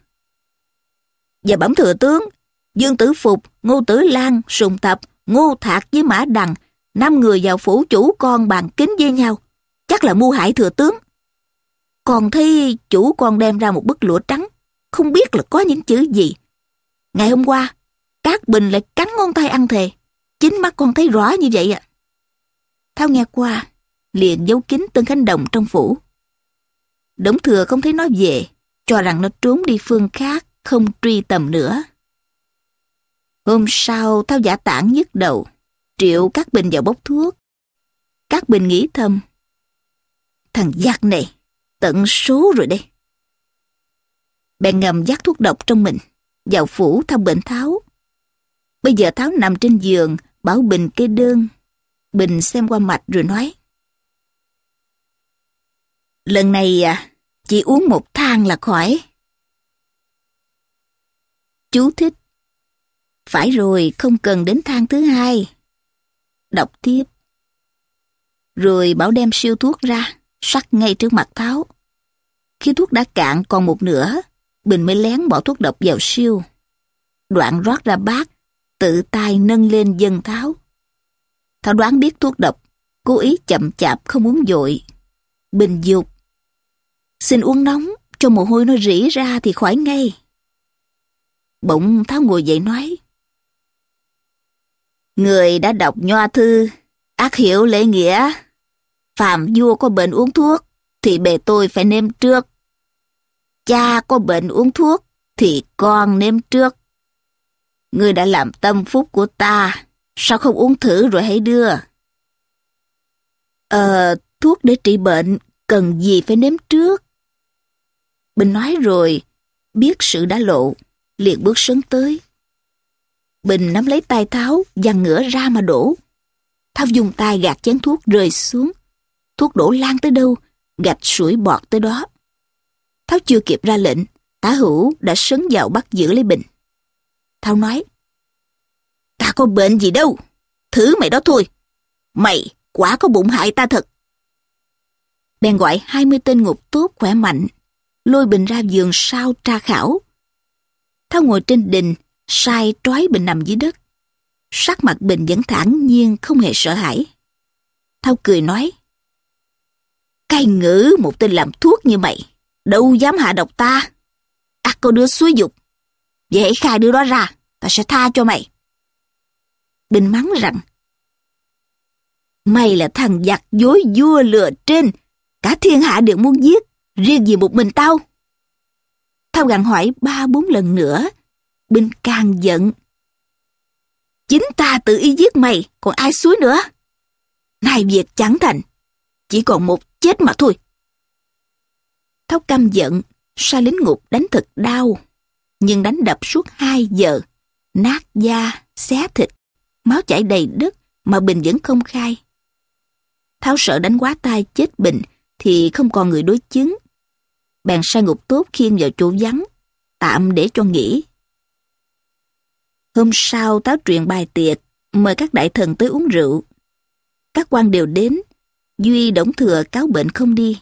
dạ bẩm thừa tướng, Dương Tử Phục, Ngô Tử Lan, Sùng Tập, Ngô Thạc với Mã Đằng, năm người vào phủ chủ con bàn kính với nhau, chắc là mưu hại thừa tướng. Còn thấy chủ con đem ra một bức lụa trắng, không biết là có những chữ gì. Ngày hôm qua, Cát Bình lại cắn ngón tay ăn thề. Chính mắt con thấy rõ như vậy ạ. Thao nghe qua, liền giấu kín Tân Khánh Đồng trong phủ. Đống thừa không thấy nó về, cho rằng nó trốn đi phương khác, không truy tầm nữa. Hôm sau, Thao giả tản nhức đầu, triệu Cát Bình vào bốc thuốc. Cát Bình nghĩ thầm, thằng giặc này, tận số rồi đây. Bèn ngầm dắt thuốc độc trong mình vào phủ thăm bệnh Tháo. Bây giờ Tháo nằm trên giường, bảo Bình kê đơn. Bình xem qua mạch rồi nói. Lần này à, chỉ uống một thang là khỏi. Chú thích. Phải rồi, không cần đến thang thứ hai. Đọc tiếp. Rồi bảo đem siêu thuốc ra, sắc ngay trước mặt Tháo. Khi thuốc đã cạn còn một nửa, Bình mới lén bỏ thuốc độc vào siêu. Đoạn rót ra bát, tự tay nâng lên dân Tháo. Thảo đoán biết thuốc độc, cố ý chậm chạp không uống dội. Bình dục. Xin uống nóng, cho mồ hôi nó rỉ ra thì khỏi ngay. Bỗng Tháo ngồi dậy nói. Người đã đọc nho thư, ác hiểu lễ nghĩa. Phạm vua có bệnh uống thuốc, thì bề tôi phải nêm trước cha có bệnh uống thuốc thì con nếm trước. Ngươi đã làm tâm phúc của ta, sao không uống thử rồi hãy đưa? Ờ, thuốc để trị bệnh cần gì phải nếm trước? Bình nói rồi, biết sự đã lộ, liền bước sớm tới. Bình nắm lấy tay Tháo, dằn ngửa ra mà đổ. Tháo dùng tay gạt chén thuốc rơi xuống. Thuốc đổ lan tới đâu, gạch sủi bọt tới đó. Tháo chưa kịp ra lệnh, tả hữu đã sấn vào bắt giữ lấy Bình. Tháo nói, ta có bệnh gì đâu, thứ mày đó thôi. Mày quả có bụng hại ta thật. Bèn gọi 20 tên ngục tốt khỏe mạnh, lôi Bình ra giường sau tra khảo. Tháo ngồi trên đình, sai trói Bình nằm dưới đất. Sắc mặt Bình vẫn thản nhiên không hề sợ hãi. Thao cười nói, cay ngữ một tên làm thuốc như mày, Đâu dám hạ độc ta. Ác cô đứa suối dục. Vậy hãy khai đứa đó ra, ta sẽ tha cho mày. Đình mắng rằng, Mày là thằng giặc dối vua lừa trên, cả thiên hạ đều muốn giết, riêng vì một mình tao. Thao gặn hỏi ba bốn lần nữa, Bình càng giận. Chính ta tự ý giết mày, còn ai suối nữa? Nay việc chẳng thành, chỉ còn một chết mà thôi. Thóc căm giận, sai lính ngục đánh thật đau. Nhưng đánh đập suốt 2 giờ, nát da, xé thịt, máu chảy đầy đất mà Bình vẫn không khai. Tháo sợ đánh quá tay chết Bình thì không còn người đối chứng. Bèn sai ngục tốt khiêng vào chỗ vắng, tạm để cho nghỉ. Hôm sau táo truyền bài tiệc, mời các đại thần tới uống rượu. Các quan đều đến, Duy đổng thừa cáo bệnh không đi,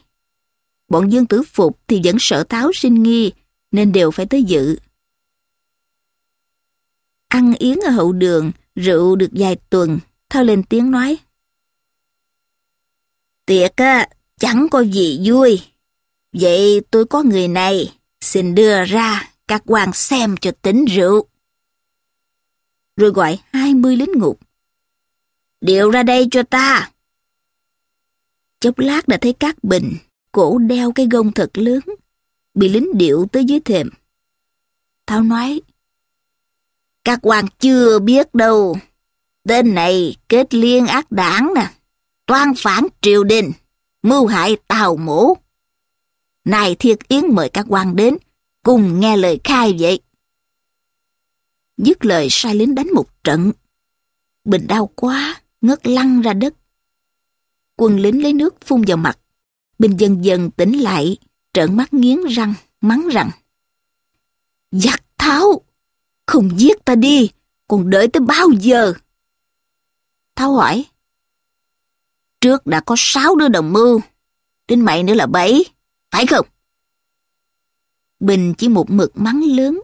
bọn Dương Tử Phục thì vẫn sợ Tháo sinh nghi, nên đều phải tới dự. Ăn yến ở hậu đường, rượu được vài tuần, Thao lên tiếng nói. Tiệc á, chẳng có gì vui. Vậy tôi có người này, xin đưa ra, các quan xem cho tính rượu. Rồi gọi hai mươi lính ngục. Điệu ra đây cho ta. Chốc lát đã thấy các bình, cổ đeo cái gông thật lớn, bị lính điệu tới dưới thềm. Thảo nói, các quan chưa biết đâu, tên này kết liên ác đảng nè, toan phản triều đình, mưu hại tàu mổ. Này thiệt yến mời các quan đến, cùng nghe lời khai vậy. Dứt lời sai lính đánh một trận. Bình đau quá, ngất lăn ra đất. Quân lính lấy nước phun vào mặt, Bình dần dần tỉnh lại, trợn mắt nghiến răng, mắng rằng Giặc Tháo, không giết ta đi, còn đợi tới bao giờ? Tháo hỏi Trước đã có sáu đứa đồng mưu, đến mày nữa là bảy, phải không? Bình chỉ một mực mắng lớn.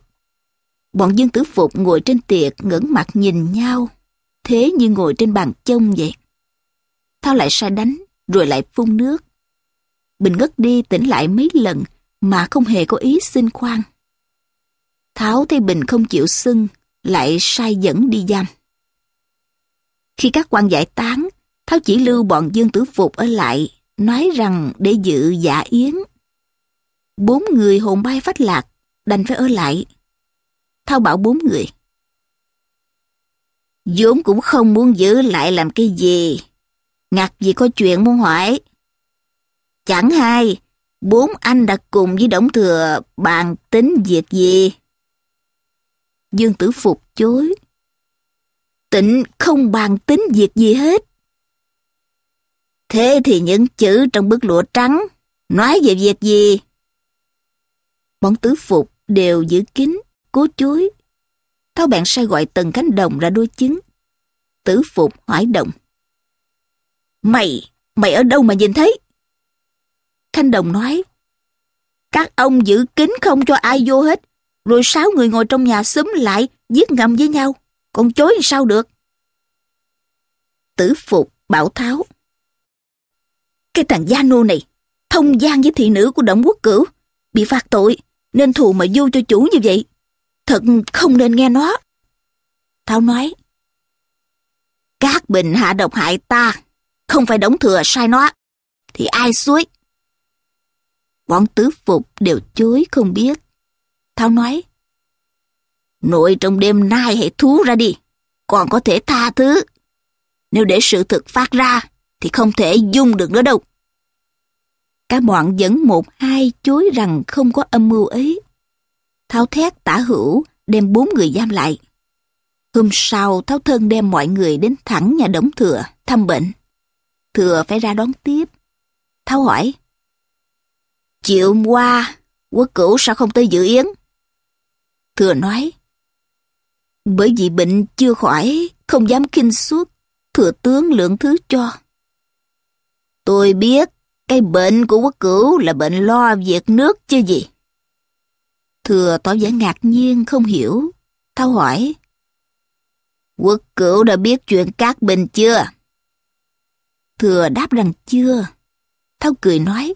Bọn dân tử phục ngồi trên tiệc ngẩng mặt nhìn nhau, thế như ngồi trên bàn chông vậy. Thao lại sai đánh, rồi lại phun nước. Bình ngất đi tỉnh lại mấy lần mà không hề có ý xin khoan. Tháo thấy Bình không chịu xưng, lại sai dẫn đi giam. Khi các quan giải tán, Tháo chỉ lưu bọn Dương Tử Phục ở lại, nói rằng để dự giả yến. Bốn người hồn bay phát lạc, đành phải ở lại. Thao bảo bốn người. vốn cũng không muốn giữ lại làm cái gì. Ngặt gì có chuyện muốn hỏi, Chẳng hay, bốn anh đặt cùng với Đổng Thừa bàn tính việc gì? Dương Tử Phục chối. Tịnh không bàn tính việc gì hết. Thế thì những chữ trong bức lụa trắng nói về việc gì? Bọn Tử Phục đều giữ kín, cố chối. thao bạn sai gọi từng cánh đồng ra đối chứng. Tử Phục hỏi động. Mày, mày ở đâu mà nhìn thấy? Khanh Đồng nói, các ông giữ kín không cho ai vô hết, rồi sáu người ngồi trong nhà xúm lại, giết ngầm với nhau, còn chối sao được. Tử Phục bảo Tháo, cái thằng gia nô này, thông gian với thị nữ của Động Quốc Cửu, bị phạt tội, nên thù mà vô cho chủ như vậy. Thật không nên nghe nó. Tháo nói, các bình hạ độc hại ta, không phải đóng thừa sai nó, thì ai suối Bọn tứ phục đều chối không biết. Tháo nói, Nội trong đêm nay hãy thú ra đi, còn có thể tha thứ. Nếu để sự thực phát ra, thì không thể dung được nữa đâu. Cả bọn vẫn một hai chối rằng không có âm mưu ấy. Tháo thét tả hữu đem bốn người giam lại. Hôm sau Tháo Thân đem mọi người đến thẳng nhà đống thừa thăm bệnh. Thừa phải ra đón tiếp. Tháo hỏi, Chiều qua, quốc cửu sao không tới dự yến? Thừa nói, bởi vì bệnh chưa khỏi, không dám kinh suốt, thừa tướng lượng thứ cho. Tôi biết, cái bệnh của quốc cửu là bệnh lo việc nước chứ gì. Thừa tỏ vẻ ngạc nhiên, không hiểu. Thao hỏi, quốc cửu đã biết chuyện các bình chưa? Thừa đáp rằng chưa. Thao cười nói,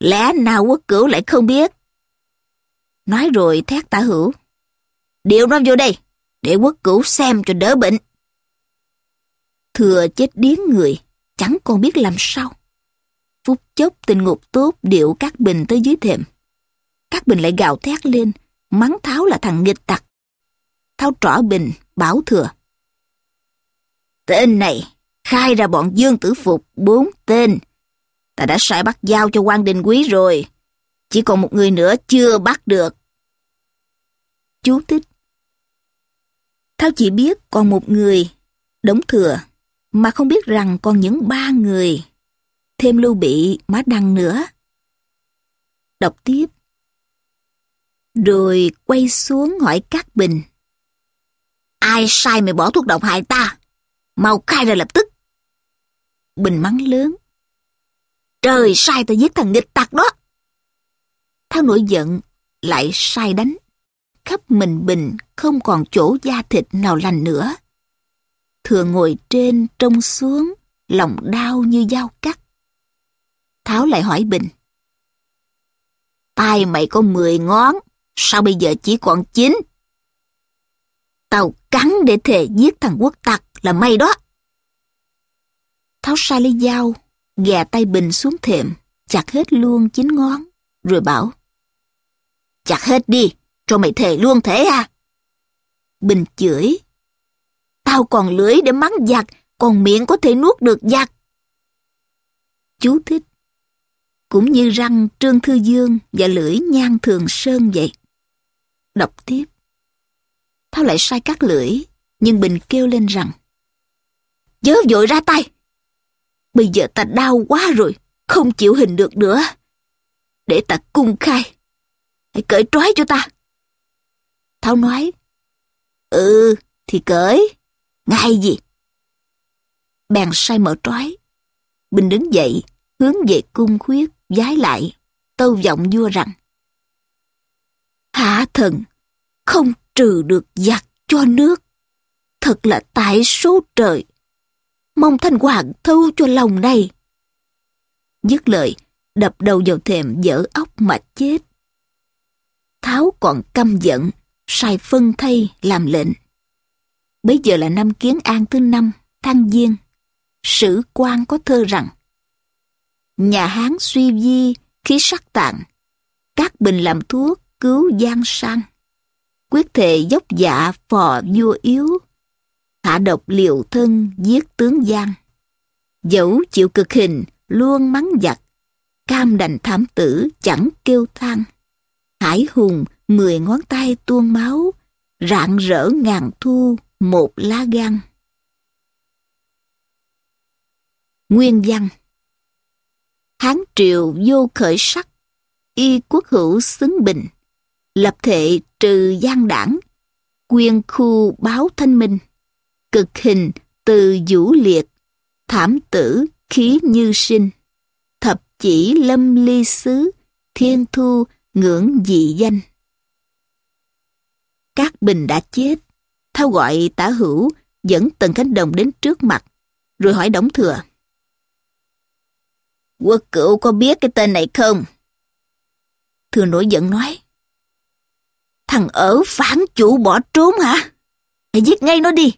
Lẽ nào quốc cửu lại không biết? Nói rồi thét tả hữu. điệu nó vô đây, để quốc cửu xem cho đỡ bệnh. Thừa chết điếng người, chẳng còn biết làm sao. Phút chốc tình ngục tốt điệu các bình tới dưới thềm. Các bình lại gào thét lên, mắng Tháo là thằng nghịch tặc. Tháo trỏ bình, bảo thừa. Tên này khai ra bọn Dương Tử Phục bốn tên Ta đã sai bắt giao cho quan đình quý rồi. Chỉ còn một người nữa chưa bắt được. Chú thích. Thao chỉ biết còn một người, đống thừa, mà không biết rằng còn những ba người. Thêm lưu bị má đăng nữa. Đọc tiếp. Rồi quay xuống hỏi cát bình. Ai sai mày bỏ thuốc độc hại ta? Mau khai ra lập tức. Bình mắng lớn. Trời sai tao giết thằng nghịch tặc đó. Thao nổi giận, lại sai đánh. Khắp mình bình, không còn chỗ da thịt nào lành nữa. Thừa ngồi trên, trông xuống, lòng đau như dao cắt. Tháo lại hỏi Bình. Tay mày có 10 ngón, sao bây giờ chỉ còn 9? Tao cắn để thề giết thằng quốc tặc là may đó. Tháo sai lấy dao, gà tay Bình xuống thềm, chặt hết luôn chín ngón, rồi bảo. Chặt hết đi, cho mày thề luôn thế à? Bình chửi. Tao còn lưỡi để mắng giặc, còn miệng có thể nuốt được giặc. Chú thích. Cũng như răng Trương Thư Dương và lưỡi Nhan Thường Sơn vậy. Đọc tiếp. Thao lại sai cắt lưỡi, nhưng Bình kêu lên rằng Chớ vội ra tay, Bây giờ ta đau quá rồi, không chịu hình được nữa. Để ta cung khai, hãy cởi trói cho ta. Tháo nói, ừ thì cởi, ngay gì. Bèn sai mở trói. Bình đứng dậy, hướng về cung khuyết, giái lại, tâu vọng vua rằng. Hạ thần, không trừ được giặc cho nước, thật là tại số trời mong thanh hoàng thu cho lòng này. Dứt lời, đập đầu vào thềm dở óc mà chết. Tháo còn căm giận, sai phân thay làm lệnh. Bây giờ là năm kiến an thứ năm, thăng Viên, Sử quan có thơ rằng Nhà Hán suy di, khí sắc tạng, các bình làm thuốc cứu gian sang quyết thệ dốc dạ phò vua yếu hạ độc liều thân giết tướng Giang. Dẫu chịu cực hình, luôn mắng giặc, cam đành thảm tử chẳng kêu than. Hải hùng, mười ngón tay tuôn máu, rạng rỡ ngàn thu một lá gan. Nguyên văn Hán triều vô khởi sắc, y quốc hữu xứng bình, lập thể trừ gian đảng, quyên khu báo thanh minh cực hình từ vũ liệt, thảm tử khí như sinh, thập chỉ lâm ly xứ, thiên thu ngưỡng dị danh. Các bình đã chết, thao gọi tả hữu dẫn Tần Khánh Đồng đến trước mặt, rồi hỏi đóng thừa. Quốc cửu có biết cái tên này không? Thừa nổi giận nói. Thằng ở phản chủ bỏ trốn hả? Hãy giết ngay nó đi.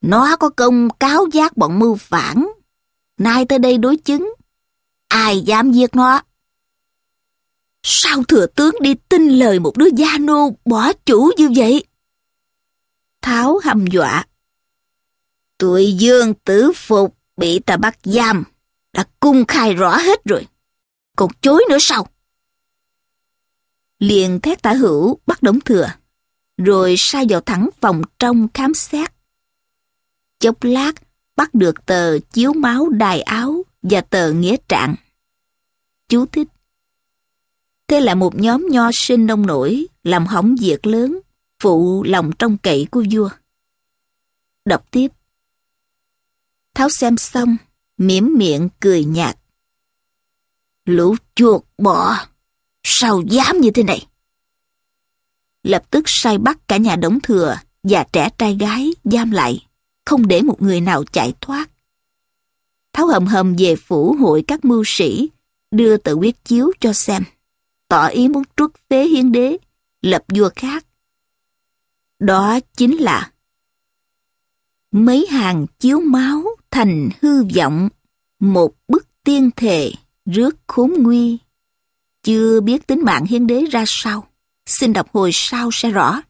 Nó có công cáo giác bọn mưu phản. Nay tới đây đối chứng. Ai dám giết nó? Sao thừa tướng đi tin lời một đứa gia nô bỏ chủ như vậy? Tháo hầm dọa. Tụi dương tử phục bị ta bắt giam. Đã cung khai rõ hết rồi. Còn chối nữa sao? Liền thét tả hữu bắt đống thừa. Rồi sai vào thẳng phòng trong khám xét Chốc lát, bắt được tờ chiếu máu đài áo và tờ nghĩa trạng. Chú thích. Thế là một nhóm nho sinh nông nổi, làm hỏng việc lớn, phụ lòng trong cậy của vua. Đọc tiếp. Tháo xem xong, mỉm miệng cười nhạt. Lũ chuột bọ, sao dám như thế này? Lập tức sai bắt cả nhà đống thừa và trẻ trai gái giam lại không để một người nào chạy thoát. Tháo hầm hầm về phủ hội các mưu sĩ, đưa tự quyết chiếu cho xem, tỏ ý muốn truất phế hiến đế, lập vua khác. Đó chính là mấy hàng chiếu máu thành hư vọng, một bức tiên thề rước khốn nguy. Chưa biết tính mạng hiến đế ra sao, xin đọc hồi sau sẽ rõ.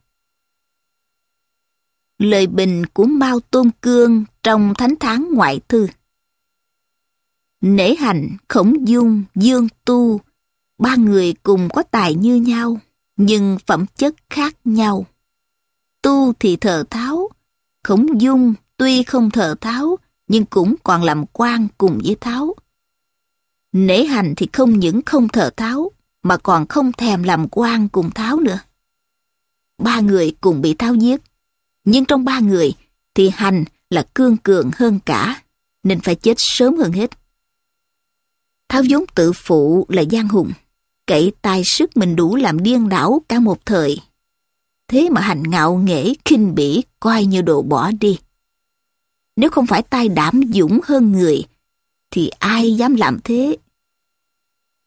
Lời bình của Mao Tôn Cương trong Thánh Tháng Ngoại Thư Nể hành, khổng dung, dương tu, ba người cùng có tài như nhau, nhưng phẩm chất khác nhau. Tu thì thờ tháo, khổng dung tuy không thờ tháo, nhưng cũng còn làm quan cùng với tháo. Nể hành thì không những không thờ tháo, mà còn không thèm làm quan cùng tháo nữa. Ba người cùng bị tháo giết. Nhưng trong ba người thì Hành là cương cường hơn cả, nên phải chết sớm hơn hết. Tháo vốn tự phụ là Giang Hùng, cậy tài sức mình đủ làm điên đảo cả một thời. Thế mà Hành ngạo nghễ khinh bỉ coi như đồ bỏ đi. Nếu không phải tay đảm dũng hơn người, thì ai dám làm thế?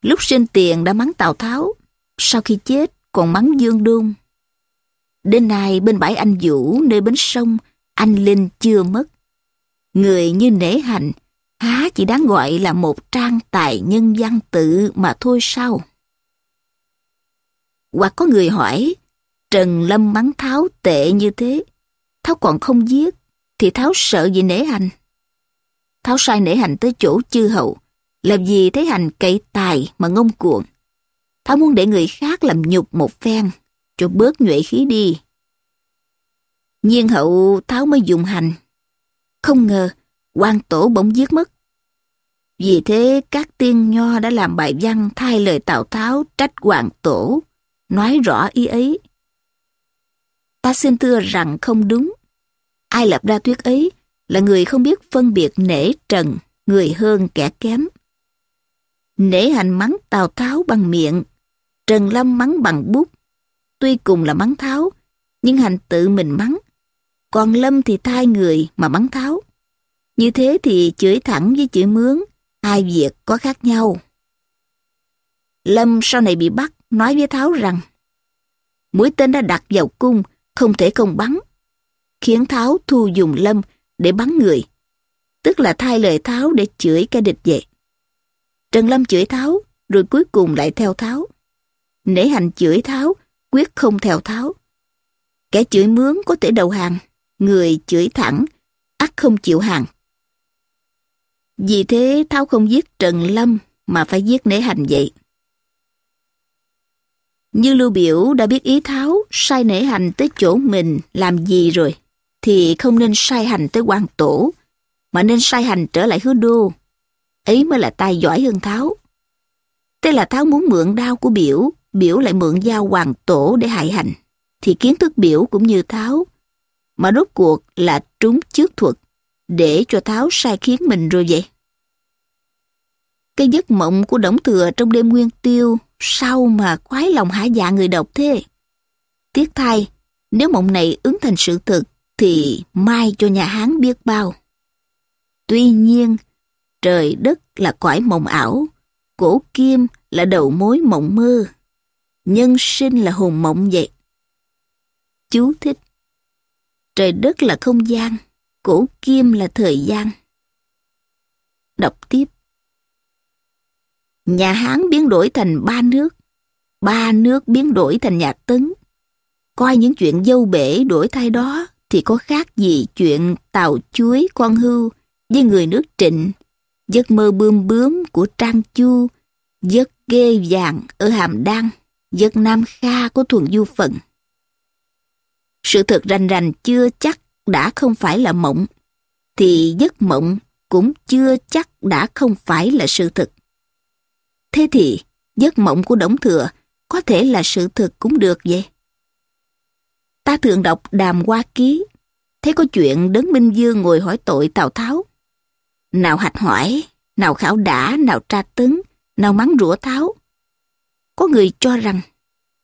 Lúc sinh tiền đã mắng Tào Tháo, sau khi chết còn mắng Dương Đôn Đến nay bên bãi anh Vũ nơi bến sông, anh Linh chưa mất. Người như nể hạnh, há chỉ đáng gọi là một trang tài nhân văn tự mà thôi sao? Hoặc có người hỏi, Trần Lâm mắng Tháo tệ như thế, Tháo còn không giết, thì Tháo sợ gì nể hành? Tháo sai nể hành tới chỗ chư hậu, làm gì thấy hành cậy tài mà ngông cuộn. Tháo muốn để người khác làm nhục một phen, cho bớt nhuệ khí đi. Nhiên hậu tháo mới dùng hành. Không ngờ, quan tổ bỗng giết mất. Vì thế các tiên nho đã làm bài văn thay lời Tào Tháo trách hoàng tổ, nói rõ ý ấy. Ta xin thưa rằng không đúng. Ai lập ra thuyết ấy là người không biết phân biệt nể trần, người hơn kẻ kém. Nể hành mắng Tào Tháo bằng miệng, Trần Lâm mắng bằng bút, tuy cùng là mắng tháo, nhưng hành tự mình mắng. Còn Lâm thì thay người mà mắng tháo. Như thế thì chửi thẳng với chửi mướn, hai việc có khác nhau. Lâm sau này bị bắt, nói với Tháo rằng mũi tên đã đặt vào cung, không thể không bắn. Khiến Tháo thu dùng Lâm để bắn người, tức là thay lời Tháo để chửi cái địch vậy. Trần Lâm chửi Tháo, rồi cuối cùng lại theo Tháo. Nể hành chửi Tháo quyết không thèo tháo. Kẻ chửi mướn có thể đầu hàng, người chửi thẳng, ắt không chịu hàng. Vì thế Tháo không giết Trần Lâm mà phải giết Nể Hành vậy. Như Lưu Biểu đã biết ý Tháo sai Nể Hành tới chỗ mình làm gì rồi, thì không nên sai hành tới quan tổ, mà nên sai hành trở lại hứa đô. Ấy mới là tài giỏi hơn Tháo. Thế là Tháo muốn mượn đao của Biểu biểu lại mượn dao hoàng tổ để hại hành, thì kiến thức biểu cũng như Tháo, mà rốt cuộc là trúng trước thuật, để cho Tháo sai khiến mình rồi vậy. Cái giấc mộng của Đổng Thừa trong đêm nguyên tiêu sao mà khoái lòng hả dạ người độc thế? Tiếc thay, nếu mộng này ứng thành sự thực thì mai cho nhà Hán biết bao. Tuy nhiên, trời đất là cõi mộng ảo, cổ kim là đầu mối mộng mơ nhân sinh là hồn mộng vậy. Chú thích Trời đất là không gian, cổ kim là thời gian. Đọc tiếp Nhà Hán biến đổi thành ba nước, ba nước biến đổi thành nhà Tấn. Coi những chuyện dâu bể đổi thay đó thì có khác gì chuyện tàu chuối quan hưu với người nước trịnh, giấc mơ bươm bướm của Trang Chu, giấc ghê vàng ở Hàm Đăng dân Nam Kha của thuần du phận. Sự thật rành rành chưa chắc đã không phải là mộng, thì giấc mộng cũng chưa chắc đã không phải là sự thật. Thế thì, giấc mộng của Đổng Thừa có thể là sự thật cũng được vậy. Ta thường đọc Đàm Hoa Ký, thấy có chuyện Đấng Minh Dương ngồi hỏi tội Tào Tháo. Nào hạch hỏi, nào khảo đã, nào tra tấn, nào mắng rủa Tháo, có người cho rằng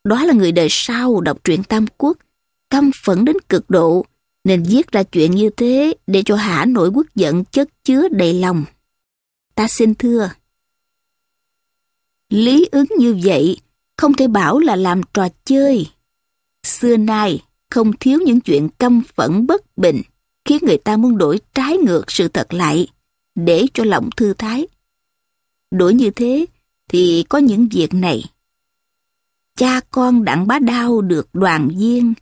đó là người đời sau đọc truyện Tam Quốc, căm phẫn đến cực độ, nên viết ra chuyện như thế để cho hả nỗi quốc giận chất chứa đầy lòng. Ta xin thưa, lý ứng như vậy không thể bảo là làm trò chơi. Xưa nay không thiếu những chuyện căm phẫn bất bình khiến người ta muốn đổi trái ngược sự thật lại để cho lòng thư thái. Đổi như thế thì có những việc này cha con đặng bá đao được đoàn viên,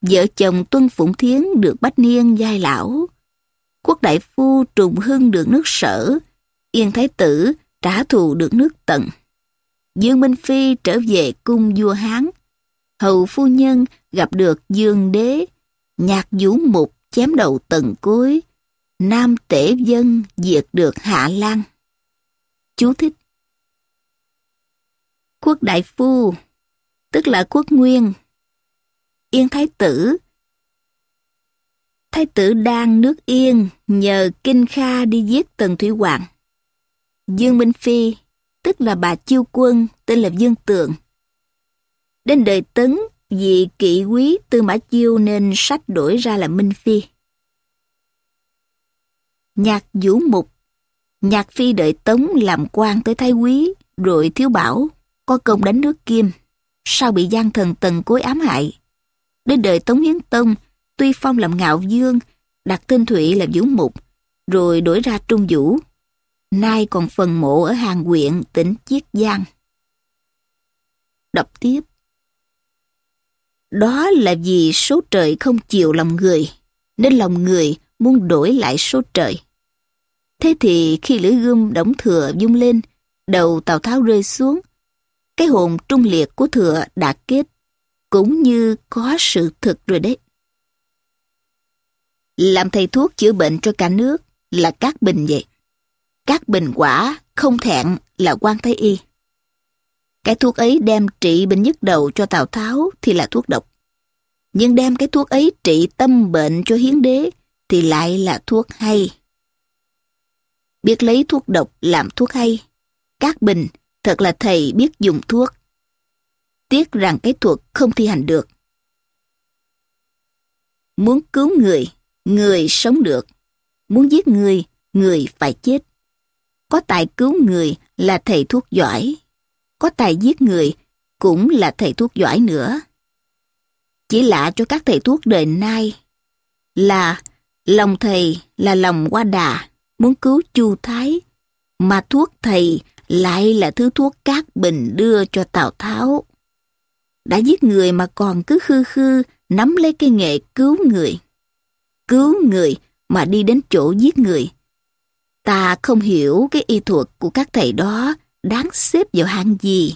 vợ chồng tuân phụng thiến được bách niên giai lão, quốc đại phu trùng hưng được nước sở, yên thái tử trả thù được nước tận. Dương Minh Phi trở về cung vua Hán, hầu phu nhân gặp được dương đế, nhạc vũ mục chém đầu tận cuối, nam tể dân diệt được hạ lan. Chú thích Quốc đại phu tức là quốc nguyên. Yên Thái Tử Thái tử đang nước Yên nhờ Kinh Kha đi giết Tần Thủy Hoàng. Dương Minh Phi, tức là bà Chiêu Quân, tên là Dương Tượng. Đến đời Tấn, vì kỵ quý Tư Mã Chiêu nên sách đổi ra là Minh Phi. Nhạc Vũ Mục Nhạc Phi đợi Tống làm quan tới Thái Quý, rồi Thiếu Bảo, có công đánh nước Kim sau bị gian thần tần cối ám hại. Đến đời Tống Hiến Tông, tuy phong làm ngạo dương, đặt tên Thụy làm vũ mục, rồi đổi ra Trung Vũ. Nay còn phần mộ ở hàng huyện tỉnh Chiết Giang. Đọc tiếp. Đó là vì số trời không chịu lòng người, nên lòng người muốn đổi lại số trời. Thế thì khi lưỡi gươm đóng thừa dung lên, đầu Tào Tháo rơi xuống, cái hồn trung liệt của thừa đã kết cũng như có sự thực rồi đấy. Làm thầy thuốc chữa bệnh cho cả nước là các bình vậy. Các bình quả không thẹn là quan thái y. Cái thuốc ấy đem trị bệnh nhức đầu cho Tào Tháo thì là thuốc độc. Nhưng đem cái thuốc ấy trị tâm bệnh cho hiến đế thì lại là thuốc hay. Biết lấy thuốc độc làm thuốc hay, các bình Thật là thầy biết dùng thuốc. Tiếc rằng cái thuật không thi hành được. Muốn cứu người, người sống được. Muốn giết người, người phải chết. Có tài cứu người là thầy thuốc giỏi. Có tài giết người cũng là thầy thuốc giỏi nữa. Chỉ lạ cho các thầy thuốc đời nay là lòng thầy là lòng qua đà, muốn cứu chu thái, mà thuốc thầy lại là thứ thuốc cát bình đưa cho Tào Tháo. Đã giết người mà còn cứ khư khư nắm lấy cái nghệ cứu người. Cứu người mà đi đến chỗ giết người. Ta không hiểu cái y thuật của các thầy đó đáng xếp vào hạng gì.